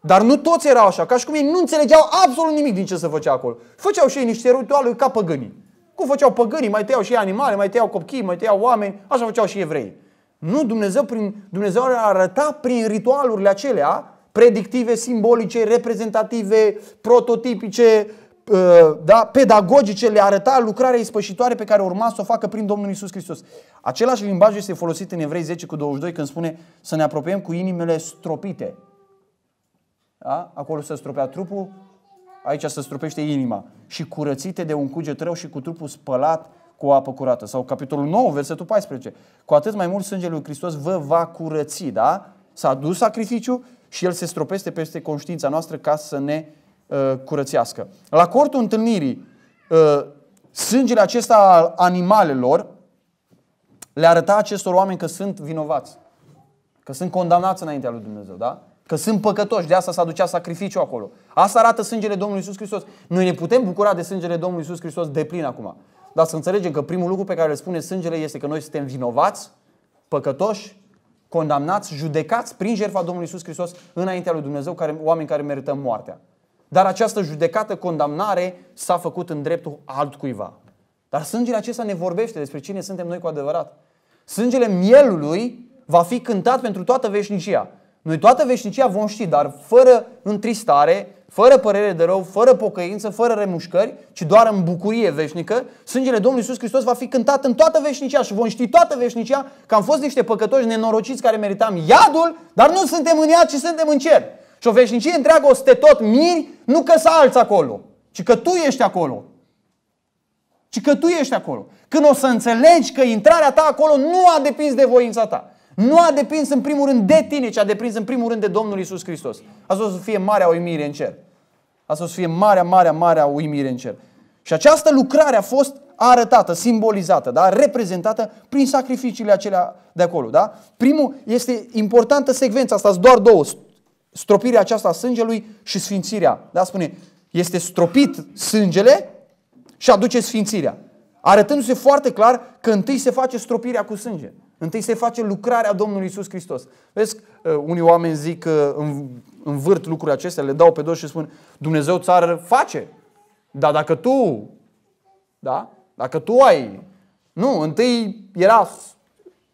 Dar nu toți erau așa, ca și cum ei nu înțelegeau absolut nimic din ce se făcea acolo. Făceau și ei niște ritualuri ca păgânii. Cum făceau păgânii, mai tăiau și ei animale, mai tăiau copii, mai tăiau oameni, așa făceau și evrei. Nu, Dumnezeu, prin, Dumnezeu ar arăta prin ritualurile acelea, predictive, simbolice, reprezentative, prototipice, uh, da, pedagogice, le arăta lucrarea ispășitoare pe care urma să o facă prin Domnul Isus Hristos. Același limbaj este folosit în Evrei 10 cu 22 când spune să ne apropiem cu inimile stropite. Da? Acolo se stropea trupul, aici se stropește inima. Și curățite de un cuget rău și cu trupul spălat cu apă curată. Sau capitolul 9, versetul 14. Cu atât mai mult sângele lui Hristos vă va curăți, da? S-a dus sacrificiu și el se stropeste peste conștiința noastră ca să ne uh, curățească. La cortul întâlnirii, uh, sângele acesta al animalelor le arăta acestor oameni că sunt vinovați. Că sunt condamnați înaintea lui Dumnezeu, da? Că sunt păcătoși, de asta s-a ducea sacrificiu acolo. Asta arată sângele Domnului Isus Hristos. Noi ne putem bucura de sângele Domnului Isus Hristos de plin acum dar să înțelegem că primul lucru pe care îl spune sângele este că noi suntem vinovați, păcătoși, condamnați, judecați prin jertfa Domnului Isus Hristos înaintea lui Dumnezeu, care, oameni care merităm moartea. Dar această judecată, condamnare s-a făcut în dreptul altcuiva. Dar sângele acesta ne vorbește despre cine suntem noi cu adevărat. Sângele mielului va fi cântat pentru toată veșnicia. Noi toată veșnicia vom ști, dar fără întristare, fără părere de rău, fără pocăință, fără remușcări, ci doar în bucurie veșnică, sângele Domnului Iisus Hristos va fi cântat în toată veșnicia și vom ști toată veșnicia că am fost niște păcătoși nenorociți care meritam iadul, dar nu suntem în iad, ci suntem în cer. Și o veșnicie întreagă o să tot miri, nu că să alți acolo, ci că tu ești acolo. Ci că tu ești acolo. Când o să înțelegi că intrarea ta acolo nu a depins de voința ta. Nu a depins în primul rând de tine, ci a depins în primul rând de Domnul Isus Hristos. Asta o să fie marea uimire în cer. Asta o să fie marea, marea, marea uimire în cer. Și această lucrare a fost arătată, simbolizată, da? reprezentată prin sacrificiile acelea de acolo. Da? Primul este importantă secvența asta, doar două. Stropirea aceasta a sângelui și sfințirea. Da? Spune, este stropit sângele și aduce sfințirea. Arătându-se foarte clar că întâi se face stropirea cu sânge. Întâi se face lucrarea Domnului Isus Hristos. Vezi, uh, unii oameni zic că uh, învârt lucrurile acestea, le dau pe dos și spun Dumnezeu ți-ar face. Dar dacă tu, da? Dacă tu ai... Nu, întâi era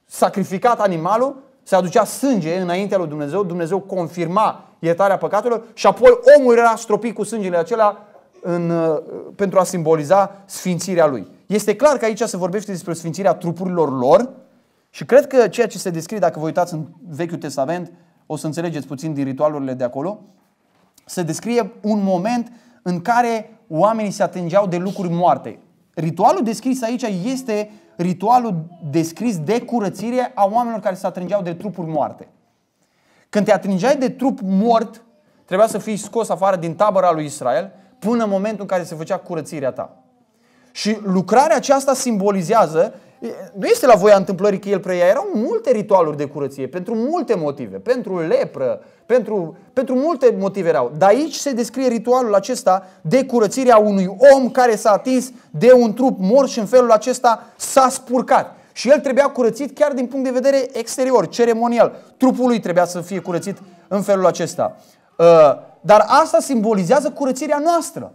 sacrificat animalul, se aducea sânge înaintea lui Dumnezeu, Dumnezeu confirma iertarea păcatelor și apoi omul era stropit cu sângele acela în, uh, pentru a simboliza sfințirea lui. Este clar că aici se vorbește despre sfințirea trupurilor lor, și cred că ceea ce se descrie, dacă vă uitați în Vechiul Testament, o să înțelegeți puțin din ritualurile de acolo, se descrie un moment în care oamenii se atingeau de lucruri moarte. Ritualul descris aici este ritualul descris de curățire a oamenilor care se atingeau de trupuri moarte. Când te atingeai de trup mort, trebuia să fii scos afară din tabăra lui Israel până în momentul în care se făcea curățirea ta. Și lucrarea aceasta simbolizează nu este la voia întâmplării că el preia. Erau multe ritualuri de curăție, pentru multe motive, pentru lepră, pentru, pentru multe motive erau. Dar aici se descrie ritualul acesta de curățire a unui om care s-a atins de un trup mort și în felul acesta s-a spurcat. Și el trebuia curățit chiar din punct de vedere exterior, ceremonial. Trupul lui trebuia să fie curățit în felul acesta. Uh, dar asta simbolizează curățirea noastră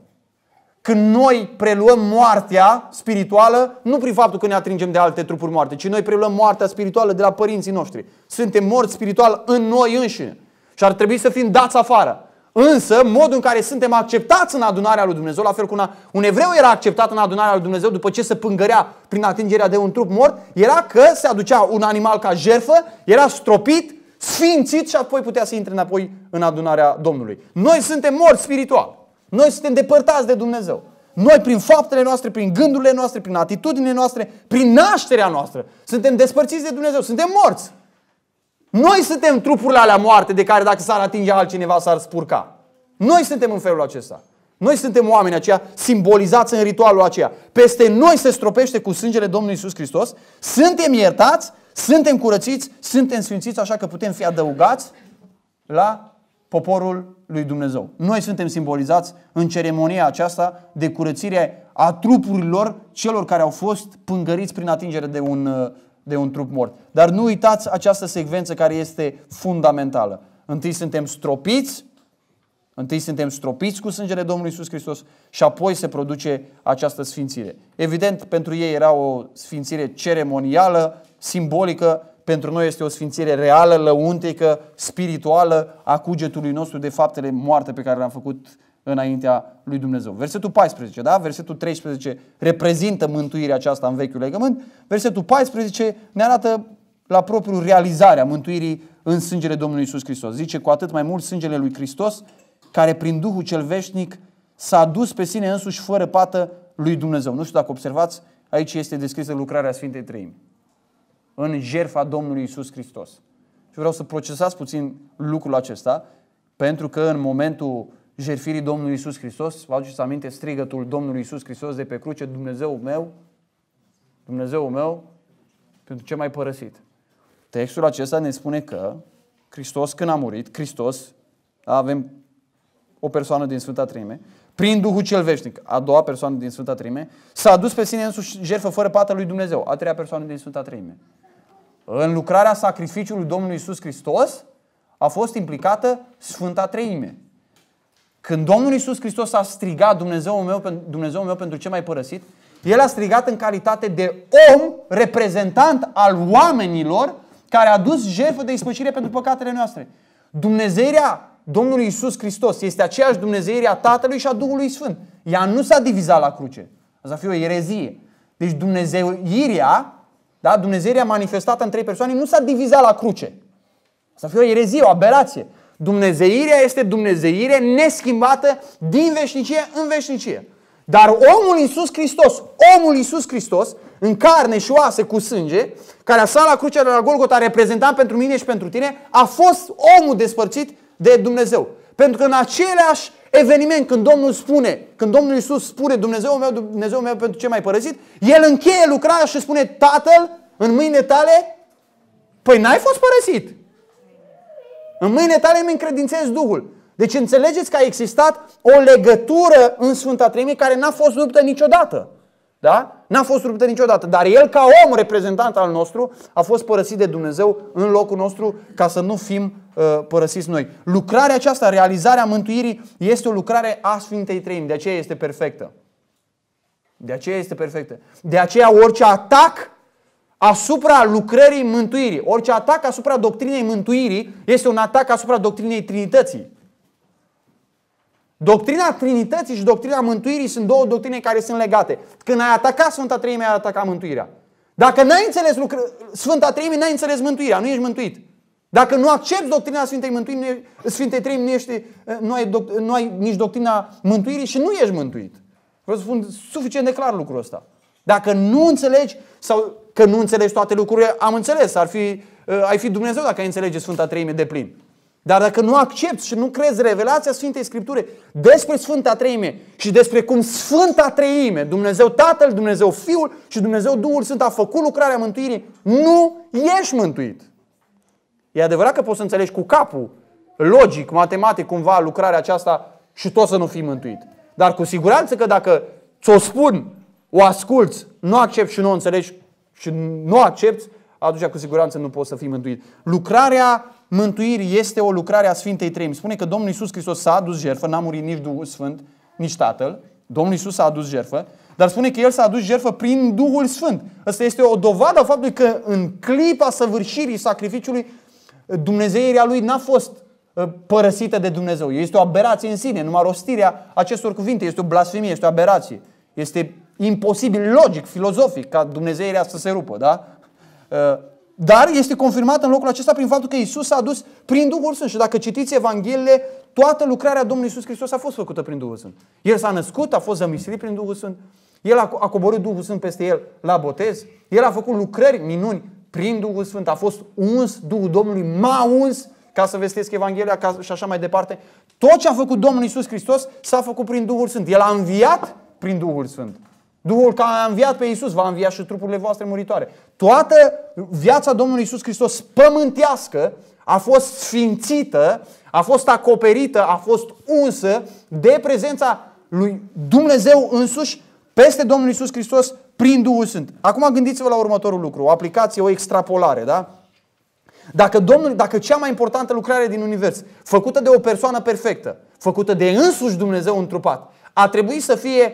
când noi preluăm moartea spirituală, nu prin faptul că ne atingem de alte trupuri moarte, ci noi preluăm moartea spirituală de la părinții noștri. Suntem morți spiritual în noi înșine și ar trebui să fim dați afară. Însă, modul în care suntem acceptați în adunarea lui Dumnezeu, la fel cum un evreu era acceptat în adunarea lui Dumnezeu după ce se pângărea prin atingerea de un trup mort, era că se aducea un animal ca jerfă, era stropit, sfințit și apoi putea să intre înapoi în adunarea Domnului. Noi suntem morți spiritual. Noi suntem depărtați de Dumnezeu. Noi, prin faptele noastre, prin gândurile noastre, prin atitudinile noastre, prin nașterea noastră, suntem despărțiți de Dumnezeu, suntem morți. Noi suntem trupurile alea moarte de care dacă s-ar atinge altcineva s-ar spurca. Noi suntem în felul acesta. Noi suntem oamenii aceia simbolizați în ritualul aceea. Peste noi se stropește cu sângele Domnului Isus Hristos. Suntem iertați, suntem curățiți, suntem sfințiți, așa că putem fi adăugați la poporul lui Dumnezeu. Noi suntem simbolizați în ceremonia aceasta de curățire a trupurilor celor care au fost pângăriți prin atingere de un, uh, de un trup mort. Dar nu uitați această secvență care este fundamentală. Întâi suntem stropiți, întâi suntem stropiți cu sângele Domnului Isus Hristos și apoi se produce această sfințire. Evident, pentru ei era o sfințire ceremonială, simbolică, pentru noi este o sfințire reală, lăuntrică, spirituală a cugetului nostru de faptele moarte pe care le-am făcut înaintea lui Dumnezeu. Versetul 14, da? Versetul 13 reprezintă mântuirea aceasta în vechiul legământ. Versetul 14 ne arată la propriu realizarea mântuirii în sângele Domnului Isus Hristos. Zice, cu atât mai mult sângele lui Hristos, care prin Duhul cel veșnic s-a dus pe sine însuși fără pată lui Dumnezeu. Nu știu dacă observați, aici este descrisă lucrarea Sfintei Treimi în jertfa Domnului Isus Hristos. Și vreau să procesați puțin lucrul acesta, pentru că în momentul jertfirii Domnului Isus Hristos, vă aduceți aminte strigătul Domnului Isus Hristos de pe cruce, Dumnezeu meu, Dumnezeu meu, pentru ce mai părăsit? Textul acesta ne spune că Hristos când a murit, Hristos, avem o persoană din Sfânta Trime, prin Duhul cel veșnic, a doua persoană din Sfânta Trime, s-a dus pe sine însuși jertfă fără pată lui Dumnezeu, a treia persoană din Sfânta Trime. În lucrarea sacrificiului Domnului Isus Hristos a fost implicată Sfânta Treime. Când Domnul Isus Hristos a strigat Dumnezeu meu, Dumnezeu meu pentru ce mai părăsit, El a strigat în calitate de om, reprezentant al oamenilor, care a dus jertfă de ispășire pentru păcatele noastre. Dumnezeirea Domnului Isus Hristos este aceeași Dumnezeirea a Tatălui și a Duhului Sfânt. Ea nu s-a divizat la cruce. Asta fi o erezie. Deci Dumnezeirea da? Dumnezeirea manifestată în trei persoane nu s-a divizat la cruce. Să fie o erezie, o aberație. Dumnezeirea este Dumnezeire neschimbată din veșnicie în veșnicie. Dar omul Iisus Hristos, omul Iisus Hristos, în carne și oase cu sânge, care a stat la crucea de la Golgota, reprezentat pentru mine și pentru tine, a fost omul despărțit de Dumnezeu. Pentru că în aceleași eveniment când Domnul spune, când Domnul Iisus spune Dumnezeu meu, Dumnezeu meu pentru ce mai părăsit, El încheie lucrarea și spune Tatăl în mâine tale, păi n-ai fost părăsit. În mâine tale îmi încredințez Duhul. Deci înțelegeți că a existat o legătură în Sfânta Treime care n-a fost ruptă niciodată. Da? N-a fost ruptă niciodată, dar el ca om reprezentant al nostru a fost părăsit de Dumnezeu în locul nostru ca să nu fim uh, părăsiți noi. Lucrarea aceasta, realizarea mântuirii, este o lucrare a Sfintei Treimi, de aceea este perfectă. De aceea este perfectă. De aceea orice atac asupra lucrării mântuirii, orice atac asupra doctrinei mântuirii este un atac asupra doctrinei Trinității. Doctrina Trinității și doctrina mântuirii sunt două doctrine care sunt legate. Când ai atacat Sfânta Treime, ai atacat mântuirea. Dacă n-ai înțeles lucr- Sfânta Treime, n-ai înțeles mântuirea, nu ești mântuit. Dacă nu accepti doctrina Sfintei, Mântuirii, Sfintei Treime, nu, ești, nu, ai, doct- nu ai nici doctrina mântuirii și nu ești mântuit. Vreau să spun suficient de clar lucrul ăsta. Dacă nu înțelegi sau că nu înțelegi toate lucrurile, am înțeles, ar fi, uh, ai fi Dumnezeu dacă ai înțelege Sfânta Treime de plin. Dar dacă nu accepti și nu crezi revelația Sfintei Scripture despre Sfânta Treime și despre cum Sfânta Treime, Dumnezeu Tatăl, Dumnezeu Fiul și Dumnezeu Duhul Sfânt a făcut lucrarea mântuirii, nu ești mântuit. E adevărat că poți să înțelegi cu capul, logic, matematic, cumva lucrarea aceasta și tot să nu fii mântuit. Dar cu siguranță că dacă ți-o spun, o asculți, nu accepti și nu o înțelegi și nu accepti, atunci cu siguranță nu poți să fii mântuit. Lucrarea mântuirii este o lucrare a Sfintei Treimi. Spune că Domnul Iisus Hristos s-a adus jertfă, n-a murit nici Duhul Sfânt, nici Tatăl. Domnul Iisus s-a adus jertfă, dar spune că El s-a adus jertfă prin Duhul Sfânt. Asta este o dovadă a faptului că în clipa săvârșirii sacrificiului, Dumnezeirea Lui n-a fost uh, părăsită de Dumnezeu. Este o aberație în sine, numai rostirea acestor cuvinte este o blasfemie, este o aberație. Este imposibil logic, filozofic, ca Dumnezeirea să se rupă, da? Uh, dar este confirmat în locul acesta prin faptul că Isus s-a dus prin Duhul Sfânt. Și dacă citiți Evanghelile, toată lucrarea Domnului Isus Hristos a fost făcută prin Duhul Sfânt. El s-a născut, a fost zămislit prin Duhul Sfânt. El a, a coborât Duhul Sfânt peste el la botez. El a făcut lucrări, minuni, prin Duhul Sfânt. A fost uns, Duhul Domnului m-a uns ca să vestesc Evanghelia ca, și așa mai departe. Tot ce a făcut Domnul Isus Hristos s-a făcut prin Duhul Sfânt. El a înviat prin Duhul Sfânt. Duhul care a înviat pe Iisus va învia și trupurile voastre muritoare. Toată viața Domnului Iisus Hristos pământească a fost sfințită, a fost acoperită, a fost unsă de prezența lui Dumnezeu însuși peste Domnul Iisus Hristos prin Duhul Sfânt. Acum gândiți-vă la următorul lucru, o aplicație, o extrapolare, da? Dacă, Domnul, dacă cea mai importantă lucrare din univers, făcută de o persoană perfectă, făcută de însuși Dumnezeu întrupat, a trebuit să fie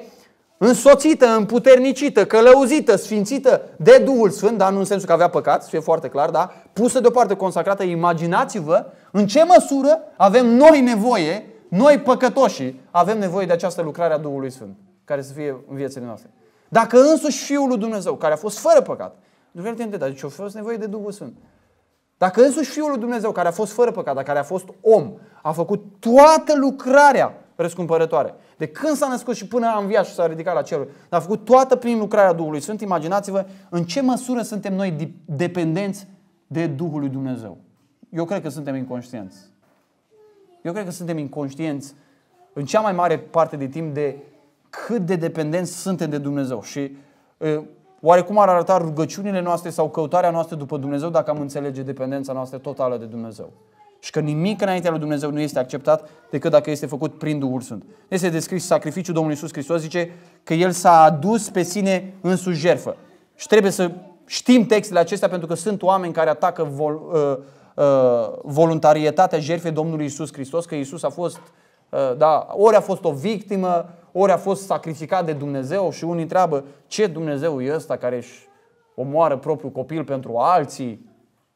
însoțită, împuternicită, călăuzită, sfințită de Duhul Sfânt, dar nu în sensul că avea păcat, să fie foarte clar, da? pusă deoparte, consacrată, imaginați-vă în ce măsură avem noi nevoie, noi păcătoși, avem nevoie de această lucrare a Duhului Sfânt, care să fie în viețile noastre. Dacă însuși Fiul lui Dumnezeu, care a fost fără păcat, nu să dar deci a fost nevoie de Duhul Sfânt. Dacă însuși Fiul lui Dumnezeu, care a fost fără păcat, dar care a fost om, a făcut toată lucrarea răscumpărătoare. De când s-a născut și până a înviat și s-a ridicat la cerul, a făcut toată prin lucrarea Duhului Sfânt, imaginați-vă în ce măsură suntem noi dependenți de Duhul lui Dumnezeu. Eu cred că suntem inconștienți. Eu cred că suntem inconștienți în cea mai mare parte de timp de cât de dependenți suntem de Dumnezeu. Și oare cum ar arăta rugăciunile noastre sau căutarea noastră după Dumnezeu dacă am înțelege dependența noastră totală de Dumnezeu? și că nimic înaintea lui Dumnezeu nu este acceptat decât dacă este făcut prin Duhul Sfânt. Este descris sacrificiul Domnului Iisus Hristos, zice că El s-a adus pe sine în sujerfă. Și trebuie să știm textele acestea pentru că sunt oameni care atacă vol, uh, uh, voluntarietatea jertfei Domnului Iisus Hristos, că Iisus a fost, uh, da, ori a fost o victimă, ori a fost sacrificat de Dumnezeu și unii întreabă ce Dumnezeu e ăsta care își omoară propriul copil pentru alții.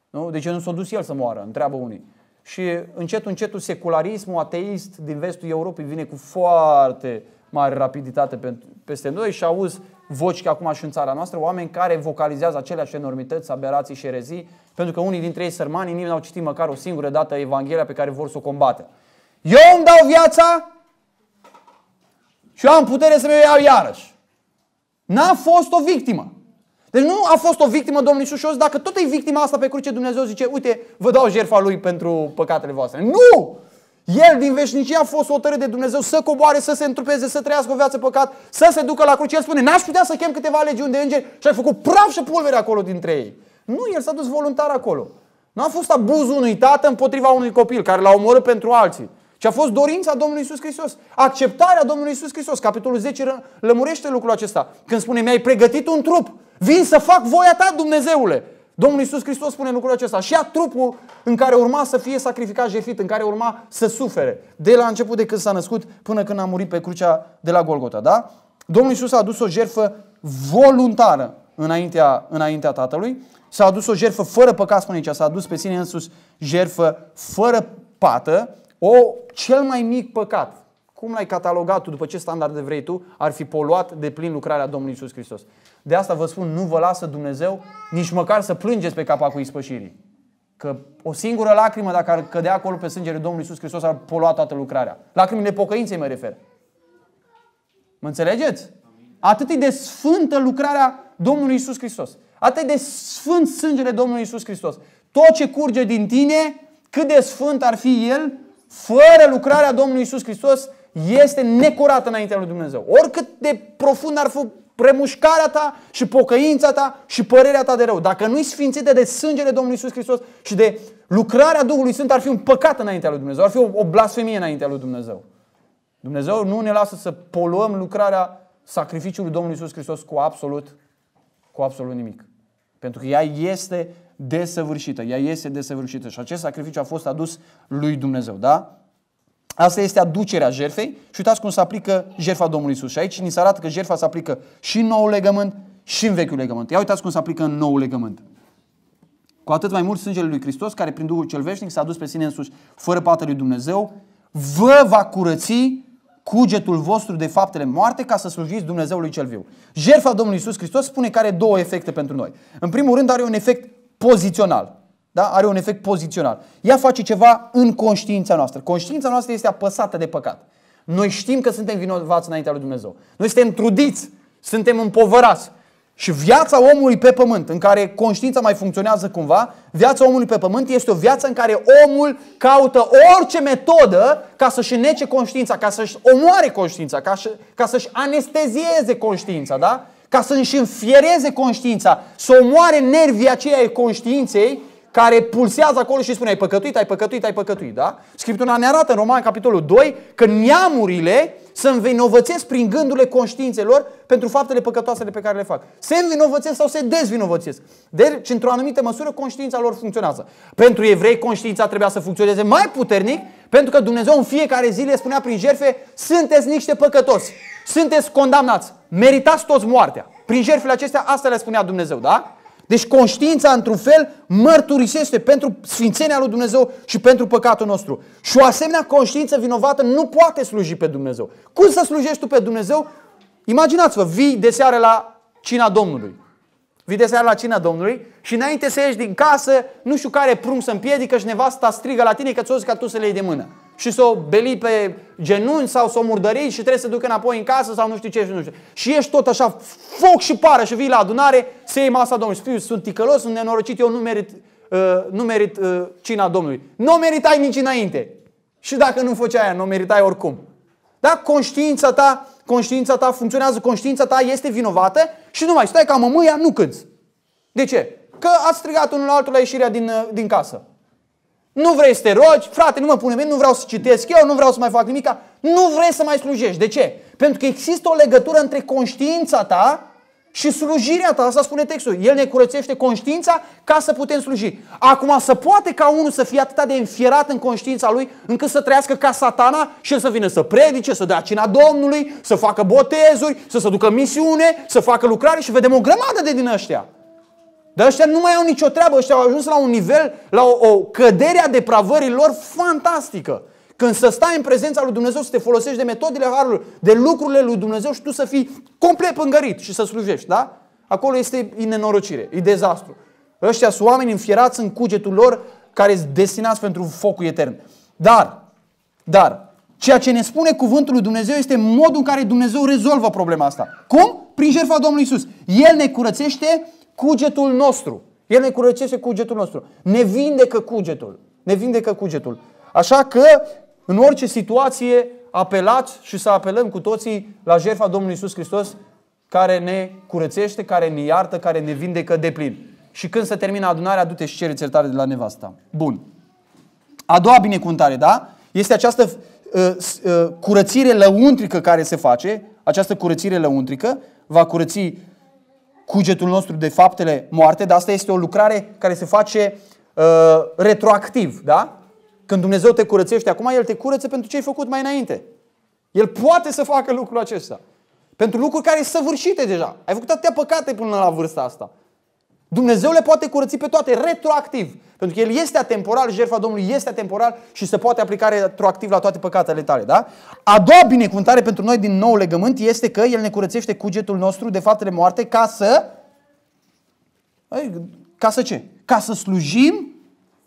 Nu? De deci ce nu s-a dus el să moară? Întreabă unii. Și încet, încet, secularismul ateist din vestul Europei vine cu foarte mare rapiditate peste noi și auzi voci că acum și în țara noastră, oameni care vocalizează aceleași enormități, aberații și erezii, pentru că unii dintre ei sărmani nimeni n-au citit măcar o singură dată Evanghelia pe care vor să o combată. Eu îmi dau viața și eu am putere să mi iau iarăși. N-a fost o victimă. Deci nu a fost o victimă Domnul Iisus și dacă tot e victima asta pe cruce, Dumnezeu zice, uite, vă dau jertfa lui pentru păcatele voastre. Nu! El din veșnicie a fost hotărât de Dumnezeu să coboare, să se întrupeze, să trăiască o viață păcat, să se ducă la cruce. El spune, n-aș putea să chem câteva legiuni de îngeri și ai făcut praf și pulvere acolo dintre ei. Nu, el s-a dus voluntar acolo. Nu a fost abuz unui tată împotriva unui copil care l-a omorât pentru alții. Ce a fost dorința Domnului Isus Hristos. Acceptarea Domnului Isus Hristos. Capitolul 10 lămurește lucrul acesta. Când spune, mi-ai pregătit un trup, vin să fac voia ta, Dumnezeule. Domnul Isus Hristos spune lucrul acesta. Și a trupul în care urma să fie sacrificat jefit, în care urma să sufere. De la început de când s-a născut până când a murit pe crucea de la Golgota. Da? Domnul Isus a adus o jertfă voluntară înaintea, înaintea Tatălui. S-a adus o jertfă fără păcat, spune aici, s-a adus pe sine însuși jertfă fără pată o, cel mai mic păcat, cum l-ai catalogat tu, după ce de vrei tu, ar fi poluat de plin lucrarea Domnului Isus Hristos. De asta vă spun, nu vă lasă Dumnezeu nici măcar să plângeți pe capacul ispășirii. Că o singură lacrimă, dacă ar cădea acolo pe sângele Domnului Isus Hristos, ar polua toată lucrarea. Lacrimile pocăinței mă refer. Mă înțelegeți? Atât e de sfântă lucrarea Domnului Isus Hristos. Atât de sfânt sângele Domnului Isus Hristos. Tot ce curge din tine, cât de sfânt ar fi El, fără lucrarea Domnului Isus Hristos, este necurată înaintea lui Dumnezeu. Oricât de profund ar fi premușcarea ta și pocăința ta și părerea ta de rău. Dacă nu-i sfințită de sângele Domnului Isus Hristos și de lucrarea Duhului Sfânt, ar fi un păcat înaintea lui Dumnezeu, ar fi o, o blasfemie înaintea lui Dumnezeu. Dumnezeu nu ne lasă să poluăm lucrarea sacrificiului Domnului Isus Hristos cu absolut, cu absolut nimic. Pentru că ea este desăvârșită. Ea este desăvârșită și acest sacrificiu a fost adus lui Dumnezeu, da? Asta este aducerea jerfei și uitați cum se aplică jerfa Domnului Isus. Și aici ni se arată că jerfa se aplică și în nou legământ și în vechiul legământ. Ia uitați cum se aplică în nou legământ. Cu atât mai mult sângele lui Hristos, care prin Duhul cel veșnic s-a dus pe sine însuși, fără pată lui Dumnezeu, vă va curăți cugetul vostru de faptele moarte ca să slujiți Dumnezeului cel viu. Jertfa Domnului Isus Hristos spune că are două efecte pentru noi. În primul rând are un efect pozițional. Da? Are un efect pozițional. Ea face ceva în conștiința noastră. Conștiința noastră este apăsată de păcat. Noi știm că suntem vinovați înaintea lui Dumnezeu. Noi suntem trudiți, suntem împovărați. Și viața omului pe pământ, în care conștiința mai funcționează cumva, viața omului pe pământ este o viață în care omul caută orice metodă ca să-și nece conștiința, ca să-și omoare conștiința, ca, să, ca să-și anestezieze conștiința, da? ca să își înfiereze conștiința, să omoare nervii aceia ai conștiinței care pulsează acolo și spune ai păcătuit, ai păcătuit, ai păcătuit. Da? Scriptura ne arată în Roman capitolul 2 că neamurile să învinovățesc prin gândurile conștiințelor pentru faptele de pe care le fac. Se învinovățesc sau se dezvinovățesc. Deci, într-o anumită măsură, conștiința lor funcționează. Pentru evrei, conștiința trebuia să funcționeze mai puternic, pentru că Dumnezeu în fiecare zi le spunea prin jerfe, sunteți niște păcătoși, sunteți condamnați, meritați toți moartea. Prin jertfele acestea, asta le spunea Dumnezeu, da? Deci conștiința, într-un fel, mărturisește pentru sfințenia lui Dumnezeu și pentru păcatul nostru. Și o asemenea conștiință vinovată nu poate sluji pe Dumnezeu. Cum să slujești tu pe Dumnezeu? Imaginați-vă, vii de seară la cina Domnului. Vii de seară la cina Domnului și înainte să ieși din casă, nu știu care prunc să împiedică și nevasta strigă la tine că ți-o ca tu să le iei de mână și să o beli pe genunchi sau să o murdări și trebuie să ducă înapoi în casă sau nu știu ce și nu știu. Și ești tot așa foc și pară și vii la adunare să iei masa Domnului. Fiu, sunt ticălos, sunt nenorocit, eu nu merit, uh, nu merit uh, cina Domnului. Nu meritai nici înainte. Și dacă nu făceai aia, nu meritai oricum. Da? Conștiința ta, conștiința ta funcționează, conștiința ta este vinovată și nu mai stai ca mămâia, nu cânți. De ce? Că ați strigat unul altul la ieșirea din, uh, din casă. Nu vrei să te rogi, frate, nu mă pune mine, nu vreau să citesc eu, nu vreau să mai fac nimica, nu vrei să mai slujești. De ce? Pentru că există o legătură între conștiința ta și slujirea ta, asta spune textul. El ne curățește conștiința ca să putem sluji. Acum să poate ca unul să fie atât de înfierat în conștiința lui încât să trăiască ca satana și să vină să predice, să dea cina Domnului, să facă botezuri, să se ducă misiune, să facă lucrare și vedem o grămadă de din ăștia. Dar ăștia nu mai au nicio treabă, ăștia au ajuns la un nivel, la o, o cădere a depravării lor fantastică. Când să stai în prezența lui Dumnezeu, să te folosești de metodele Harului, de lucrurile lui Dumnezeu și tu să fii complet îngărit și să slujești, da? Acolo este nenorocire, e dezastru. Ăștia sunt oameni înfierați în cugetul lor care sunt destinați pentru focul etern. Dar, dar, ceea ce ne spune cuvântul lui Dumnezeu este modul în care Dumnezeu rezolvă problema asta. Cum? Prin jertfa Domnului Isus. El ne curățește cugetul nostru. El ne curățește cugetul nostru. Ne vindecă cugetul. Ne vindecă cugetul. Așa că, în orice situație, apelați și să apelăm cu toții la jertfa Domnului Isus Hristos, care ne curățește, care ne iartă, care ne vindecă de plin. Și când se termină adunarea, du-te și cere iertare de la nevasta. Bun. A doua binecuvântare, da? Este această uh, uh, curățire lăuntrică care se face, această curățire lăuntrică va curăți cugetul nostru de faptele moarte, dar asta este o lucrare care se face uh, retroactiv, da? Când Dumnezeu te curățește acum, El te curăță pentru ce ai făcut mai înainte. El poate să facă lucrul acesta. Pentru lucruri care sunt săvârșite deja. Ai făcut atâtea păcate până la vârsta asta. Dumnezeu le poate curăți pe toate retroactiv. Pentru că el este atemporal, jertfa Domnului este atemporal și se poate aplica retroactiv la toate păcatele tale. Da? A doua binecuvântare pentru noi din nou legământ este că el ne curățește cugetul nostru de faptele moarte ca să... Ca să ce? Ca să slujim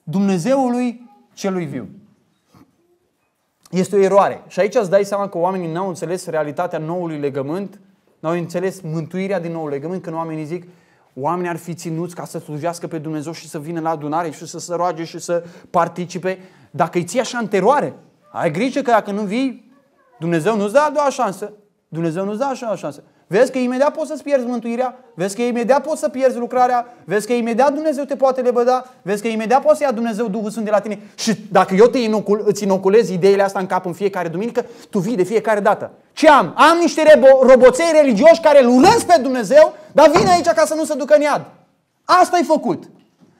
Dumnezeului celui viu. Este o eroare. Și aici îți dai seama că oamenii n-au înțeles realitatea noului legământ, n-au înțeles mântuirea din nou legământ, când oamenii zic, Oamenii ar fi ținuți ca să slujească pe Dumnezeu și să vină la adunare și să se roage și să participe. Dacă îi ții așa în teroare, ai grijă că dacă nu vii, Dumnezeu nu-ți dă a doua șansă. Dumnezeu nu-ți dă așa o șansă. Vezi că imediat poți să-ți pierzi mântuirea, vezi că imediat poți să pierzi lucrarea, vezi că imediat Dumnezeu te poate lebăda, vezi că imediat poți să ia Dumnezeu Duhul Sfânt de la tine. Și dacă eu te inocul, îți inoculez ideile astea în cap în fiecare duminică, tu vii de fiecare dată. Ce am? Am niște rebo- roboței religioși care îl pe Dumnezeu, dar vin aici ca să nu se ducă în iad. Asta ai făcut.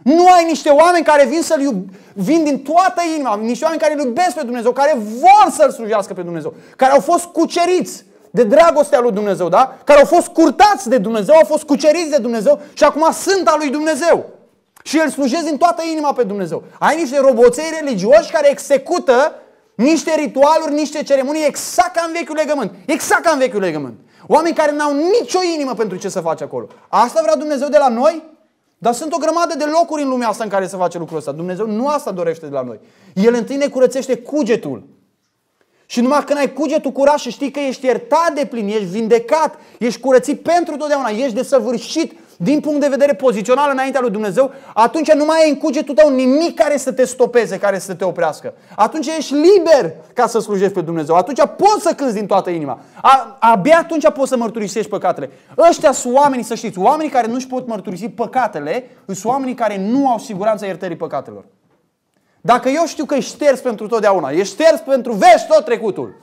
Nu ai niște oameni care vin să-L iub- vin din toată inima, niște oameni care îl iubesc pe Dumnezeu, care vor să-L slujească pe Dumnezeu, care au fost cuceriți de dragostea lui Dumnezeu, da? Care au fost curtați de Dumnezeu, au fost cuceriți de Dumnezeu și acum sunt al lui Dumnezeu. Și el slujezi în toată inima pe Dumnezeu. Ai niște roboței religioși care execută niște ritualuri, niște ceremonii exact ca în vechiul legământ. Exact ca în vechiul legământ. Oameni care n-au nicio inimă pentru ce să face acolo. Asta vrea Dumnezeu de la noi? Dar sunt o grămadă de locuri în lumea asta în care se face lucrul ăsta. Dumnezeu nu asta dorește de la noi. El întâi ne curățește cugetul. Și numai când ai cugetul curat și știi că ești iertat de plin, ești vindecat, ești curățit pentru totdeauna, ești desăvârșit din punct de vedere pozițional înaintea lui Dumnezeu, atunci nu mai ai în cugetul tău nimic care să te stopeze, care să te oprească. Atunci ești liber ca să slujești pe Dumnezeu. Atunci poți să cânți din toată inima. A, abia atunci poți să mărturisești păcatele. Ăștia sunt oamenii, să știți, oamenii care nu-și pot mărturisi păcatele, sunt oamenii care nu au siguranța iertării păcatelor. Dacă eu știu că ești șters pentru totdeauna, ești șters pentru vești tot trecutul,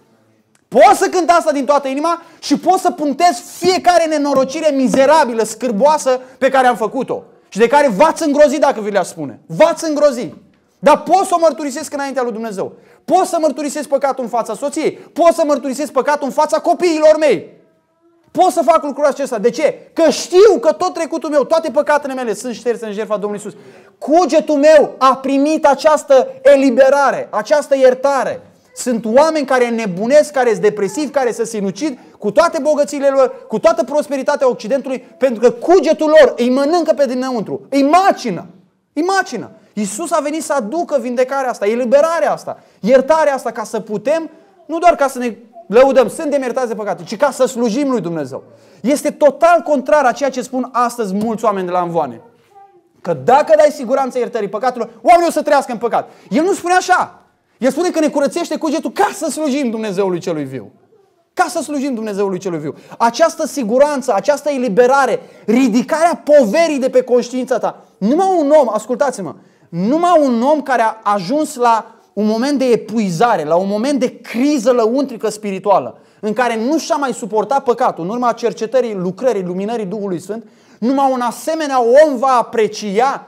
Poți să cânt asta din toată inima și poți să puntezi fiecare nenorocire mizerabilă, scârboasă pe care am făcut-o. Și de care v-ați îngrozi dacă vi le-aș spune. V-ați îngrozi. Dar poți să o mărturisesc înaintea lui Dumnezeu. Poți să mărturisesc păcatul în fața soției. Poți să mărturisesc păcatul în fața copiilor mei. Pot să fac lucrul acesta. De ce? Că știu că tot trecutul meu, toate păcatele mele sunt șterse în jertfa Domnului Isus. Cugetul meu a primit această eliberare, această iertare. Sunt oameni care nebunesc, care sunt depresivi, care se sinucid cu toate bogățiile lor, cu toată prosperitatea Occidentului, pentru că cugetul lor îi mănâncă pe dinăuntru, îi macină, îi macină. Iisus a venit să aducă vindecarea asta, eliberarea asta, iertarea asta, ca să putem, nu doar ca să ne lăudăm, suntem iertați de păcate, ci ca să slujim lui Dumnezeu. Este total contrar a ceea ce spun astăzi mulți oameni de la învoane. Că dacă dai siguranță iertării păcatelor, oamenii o să trăiască în păcat. El nu spune așa. El spune că ne curățește cugetul ca să slujim Dumnezeului celui viu. Ca să slujim Dumnezeului celui viu. Această siguranță, această eliberare, ridicarea poverii de pe conștiința ta. Numai un om, ascultați-mă, numai un om care a ajuns la un moment de epuizare, la un moment de criză lăuntrică spirituală, în care nu și-a mai suportat păcatul, în urma cercetării lucrării, luminării Duhului Sfânt, numai un asemenea om va aprecia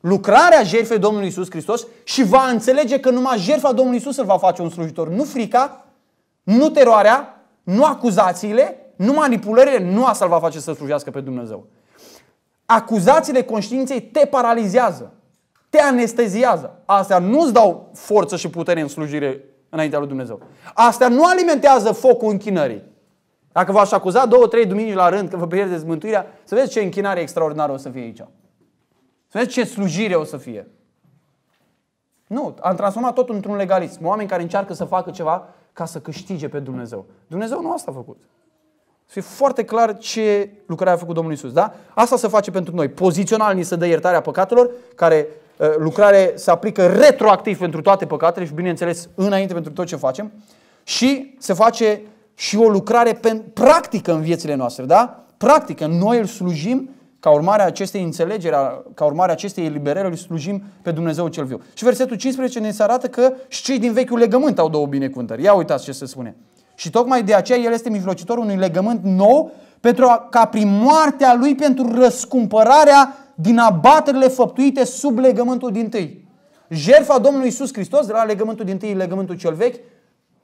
lucrarea jertfei Domnului Isus Hristos și va înțelege că numai jertfa Domnului Isus îl va face un slujitor. Nu frica, nu teroarea, nu acuzațiile, nu manipulările, nu asta îl va face să slujească pe Dumnezeu. Acuzațiile conștiinței te paralizează, te anesteziază. Astea nu-ți dau forță și putere în slujire înaintea lui Dumnezeu. Astea nu alimentează focul închinării. Dacă v-aș acuza două, trei duminici la rând că vă pierdeți mântuirea, să vedeți ce închinare extraordinară o să fie aici. Să vedeți ce slujire o să fie. Nu, am transformat totul într-un legalism. Oameni care încearcă să facă ceva ca să câștige pe Dumnezeu. Dumnezeu nu asta a făcut. Să fie foarte clar ce lucrare a făcut Domnul Isus, da? Asta se face pentru noi. Pozițional ni se dă iertarea păcatelor, care uh, lucrare se aplică retroactiv pentru toate păcatele și, bineînțeles, înainte pentru tot ce facem. Și se face și o lucrare practică în viețile noastre, da? Practică. Noi îl slujim ca urmare a acestei înțelegeri, ca urmare a acestei eliberări, îl slujim pe Dumnezeu cel viu. Și versetul 15 ne arată că și cei din vechiul legământ au două binecuvântări. Ia uitați ce se spune. Și tocmai de aceea el este mijlocitorul unui legământ nou pentru a, ca prin moartea lui pentru răscumpărarea din abaterile făptuite sub legământul din tâi. Jerfa Domnului Isus Hristos de la legământul din tâi, legământul cel vechi,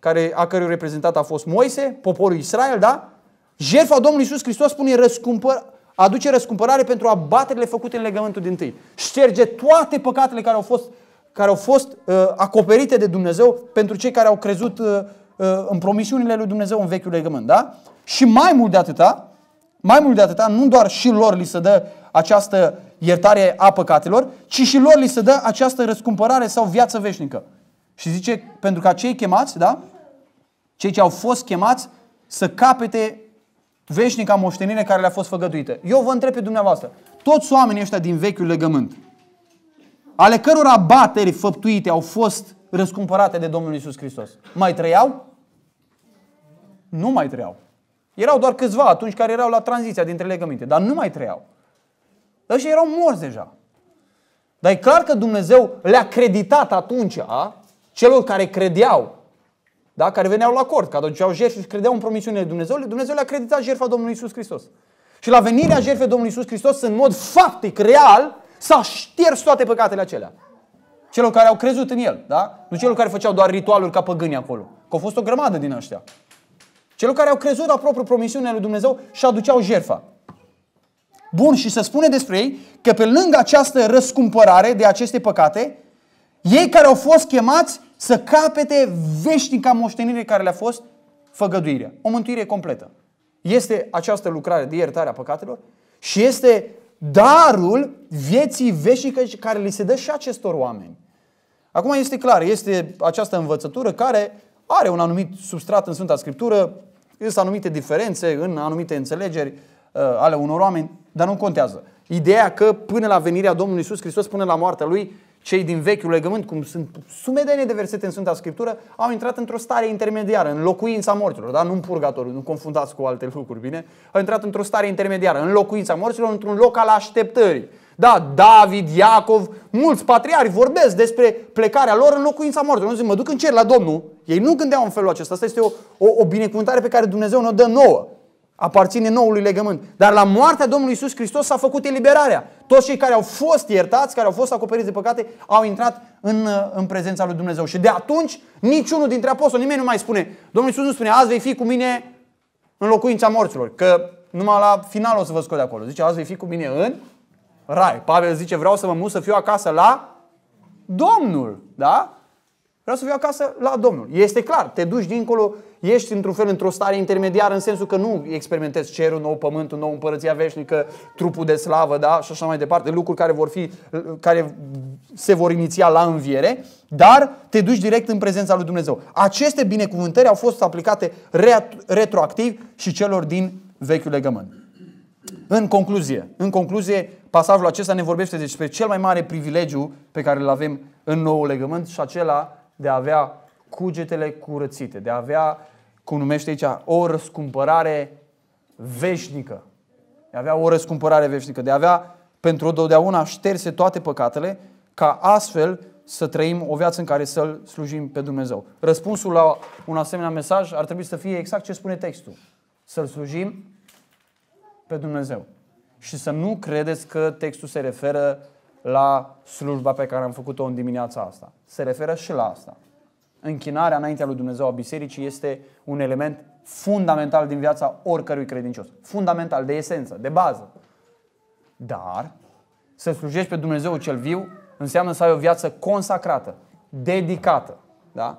care, a cărui reprezentat a fost Moise, poporul Israel, da? Jertfa Domnului Iisus Hristos spune răscumpăr, aduce răscumpărare pentru abaterile făcute în legământul din tâi. Șterge toate păcatele care au fost, care au fost uh, acoperite de Dumnezeu pentru cei care au crezut uh, uh, în promisiunile lui Dumnezeu în vechiul legământ, da? Și mai mult de atâta, mai mult de atâta, nu doar și lor li se dă această iertare a păcatelor, ci și lor li se dă această răscumpărare sau viață veșnică. Și zice, pentru ca cei chemați, da? Cei ce au fost chemați să capete veșnica moștenire care le-a fost făgăduită. Eu vă întreb pe dumneavoastră, toți oamenii ăștia din vechiul legământ, ale cărora bateri făptuite au fost răscumpărate de Domnul Isus Hristos, mai trăiau? Nu mai trăiau. Erau doar câțiva atunci care erau la tranziția dintre legăminte, dar nu mai trăiau. Ăștia erau morți deja. Dar e clar că Dumnezeu le-a creditat atunci a, celor care credeau, da? care veneau la cort, că aduceau jertfe și credeau în promisiunile Dumnezeului, Dumnezeu le-a creditat jertfa Domnului Isus Hristos. Și la venirea jertfei Domnului Isus Hristos, în mod faptic, real, s-a șters toate păcatele acelea. Celor care au crezut în El, da? Nu celor care făceau doar ritualuri ca păgâni acolo. Că au fost o grămadă din ăștia. Celor care au crezut la propriu promisiunea lui Dumnezeu și aduceau jertfa. Bun, și se spune despre ei că pe lângă această răscumpărare de aceste păcate, ei care au fost chemați să capete veșnica moștenire care le-a fost făgăduirea. O mântuire completă. Este această lucrare de iertare a păcatelor și este darul vieții veșnice care li se dă și acestor oameni. Acum este clar, este această învățătură care are un anumit substrat în Sfânta Scriptură, sunt anumite diferențe în anumite înțelegeri uh, ale unor oameni, dar nu contează. Ideea că până la venirea Domnului Isus Hristos, până la moartea Lui, cei din vechiul legământ, cum sunt sumedenie de versete în Sfânta Scriptură, au intrat într-o stare intermediară, în locuința morților, da? nu în purgatoriu, nu confundați cu alte lucruri, bine? Au intrat într-o stare intermediară, în locuința morților, într-un loc al așteptării. Da, David, Iacov, mulți patriari vorbesc despre plecarea lor în locuința morților. Nu zic, mă duc în cer la Domnul. Ei nu gândeau în felul acesta. Asta este o, o, o binecuvântare pe care Dumnezeu ne-o dă nouă aparține noului legământ. Dar la moartea Domnului Isus Hristos s-a făcut eliberarea. Toți cei care au fost iertați, care au fost acoperiți de păcate, au intrat în, în prezența lui Dumnezeu. Și de atunci niciunul dintre apostoli, nimeni nu mai spune, Domnul Isus nu spune, azi vei fi cu mine în locuința morților, că numai la final o să vă scot de acolo. Zice, azi vei fi cu mine în rai. Pavel zice, vreau să mă mut să fiu acasă la Domnul. Da? Vreau să fiu acasă la Domnul. Este clar, te duci dincolo ești într-un fel într-o stare intermediară în sensul că nu experimentezi cerul nou, pământul nou, împărăția veșnică, trupul de slavă, da, și așa mai departe, lucruri care vor fi, care se vor iniția la înviere, dar te duci direct în prezența lui Dumnezeu. Aceste binecuvântări au fost aplicate retroactiv și celor din vechiul legământ. În concluzie, în concluzie, pasajul acesta ne vorbește despre cel mai mare privilegiu pe care îl avem în nou legământ și acela de a avea cugetele curățite, de a avea, cum numește aici, o răscumpărare veșnică. De a avea o răscumpărare veșnică, de a avea pentru totdeauna șterse toate păcatele, ca astfel să trăim o viață în care să-L slujim pe Dumnezeu. Răspunsul la un asemenea mesaj ar trebui să fie exact ce spune textul. Să-L slujim pe Dumnezeu. Și să nu credeți că textul se referă la slujba pe care am făcut-o în dimineața asta. Se referă și la asta închinarea înaintea lui Dumnezeu a bisericii este un element fundamental din viața oricărui credincios. Fundamental, de esență, de bază. Dar să slujești pe Dumnezeu cel viu înseamnă să ai o viață consacrată, dedicată. Da?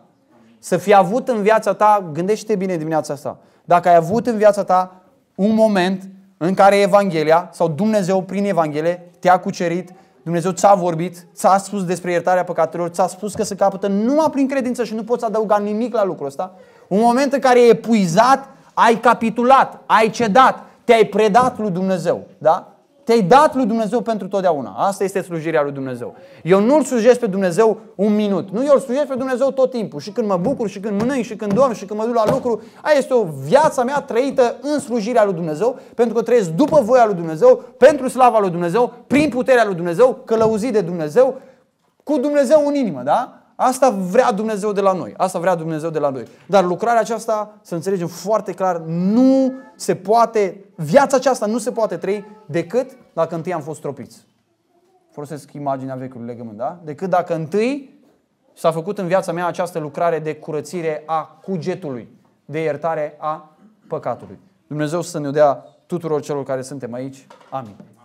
Să fi avut în viața ta, gândește bine dimineața asta, dacă ai avut în viața ta un moment în care Evanghelia sau Dumnezeu prin Evanghelie te-a cucerit Dumnezeu ți-a vorbit, ți-a spus despre iertarea păcatelor, ți-a spus că se capătă numai prin credință și nu poți adăuga nimic la lucrul ăsta. Un moment în care e epuizat, ai capitulat, ai cedat, te-ai predat lui Dumnezeu. Da? Te-ai dat lui Dumnezeu pentru totdeauna. Asta este slujirea lui Dumnezeu. Eu nu-L slujesc pe Dumnezeu un minut. Nu, eu îl slujesc pe Dumnezeu tot timpul. Și când mă bucur, și când mănânc, și când dorm, și când mă duc la lucru. Aia este o viața mea trăită în slujirea lui Dumnezeu, pentru că trăiesc după voia lui Dumnezeu, pentru slava lui Dumnezeu, prin puterea lui Dumnezeu, călăuzit de Dumnezeu, cu Dumnezeu în inimă, da? Asta vrea Dumnezeu de la noi. Asta vrea Dumnezeu de la noi. Dar lucrarea aceasta, să înțelegem foarte clar, nu se poate, viața aceasta nu se poate trăi decât dacă întâi am fost tropiți. Folosesc imaginea vechiului legământ, da? Decât dacă întâi s-a făcut în viața mea această lucrare de curățire a cugetului, de iertare a păcatului. Dumnezeu să ne dea tuturor celor care suntem aici. Amin.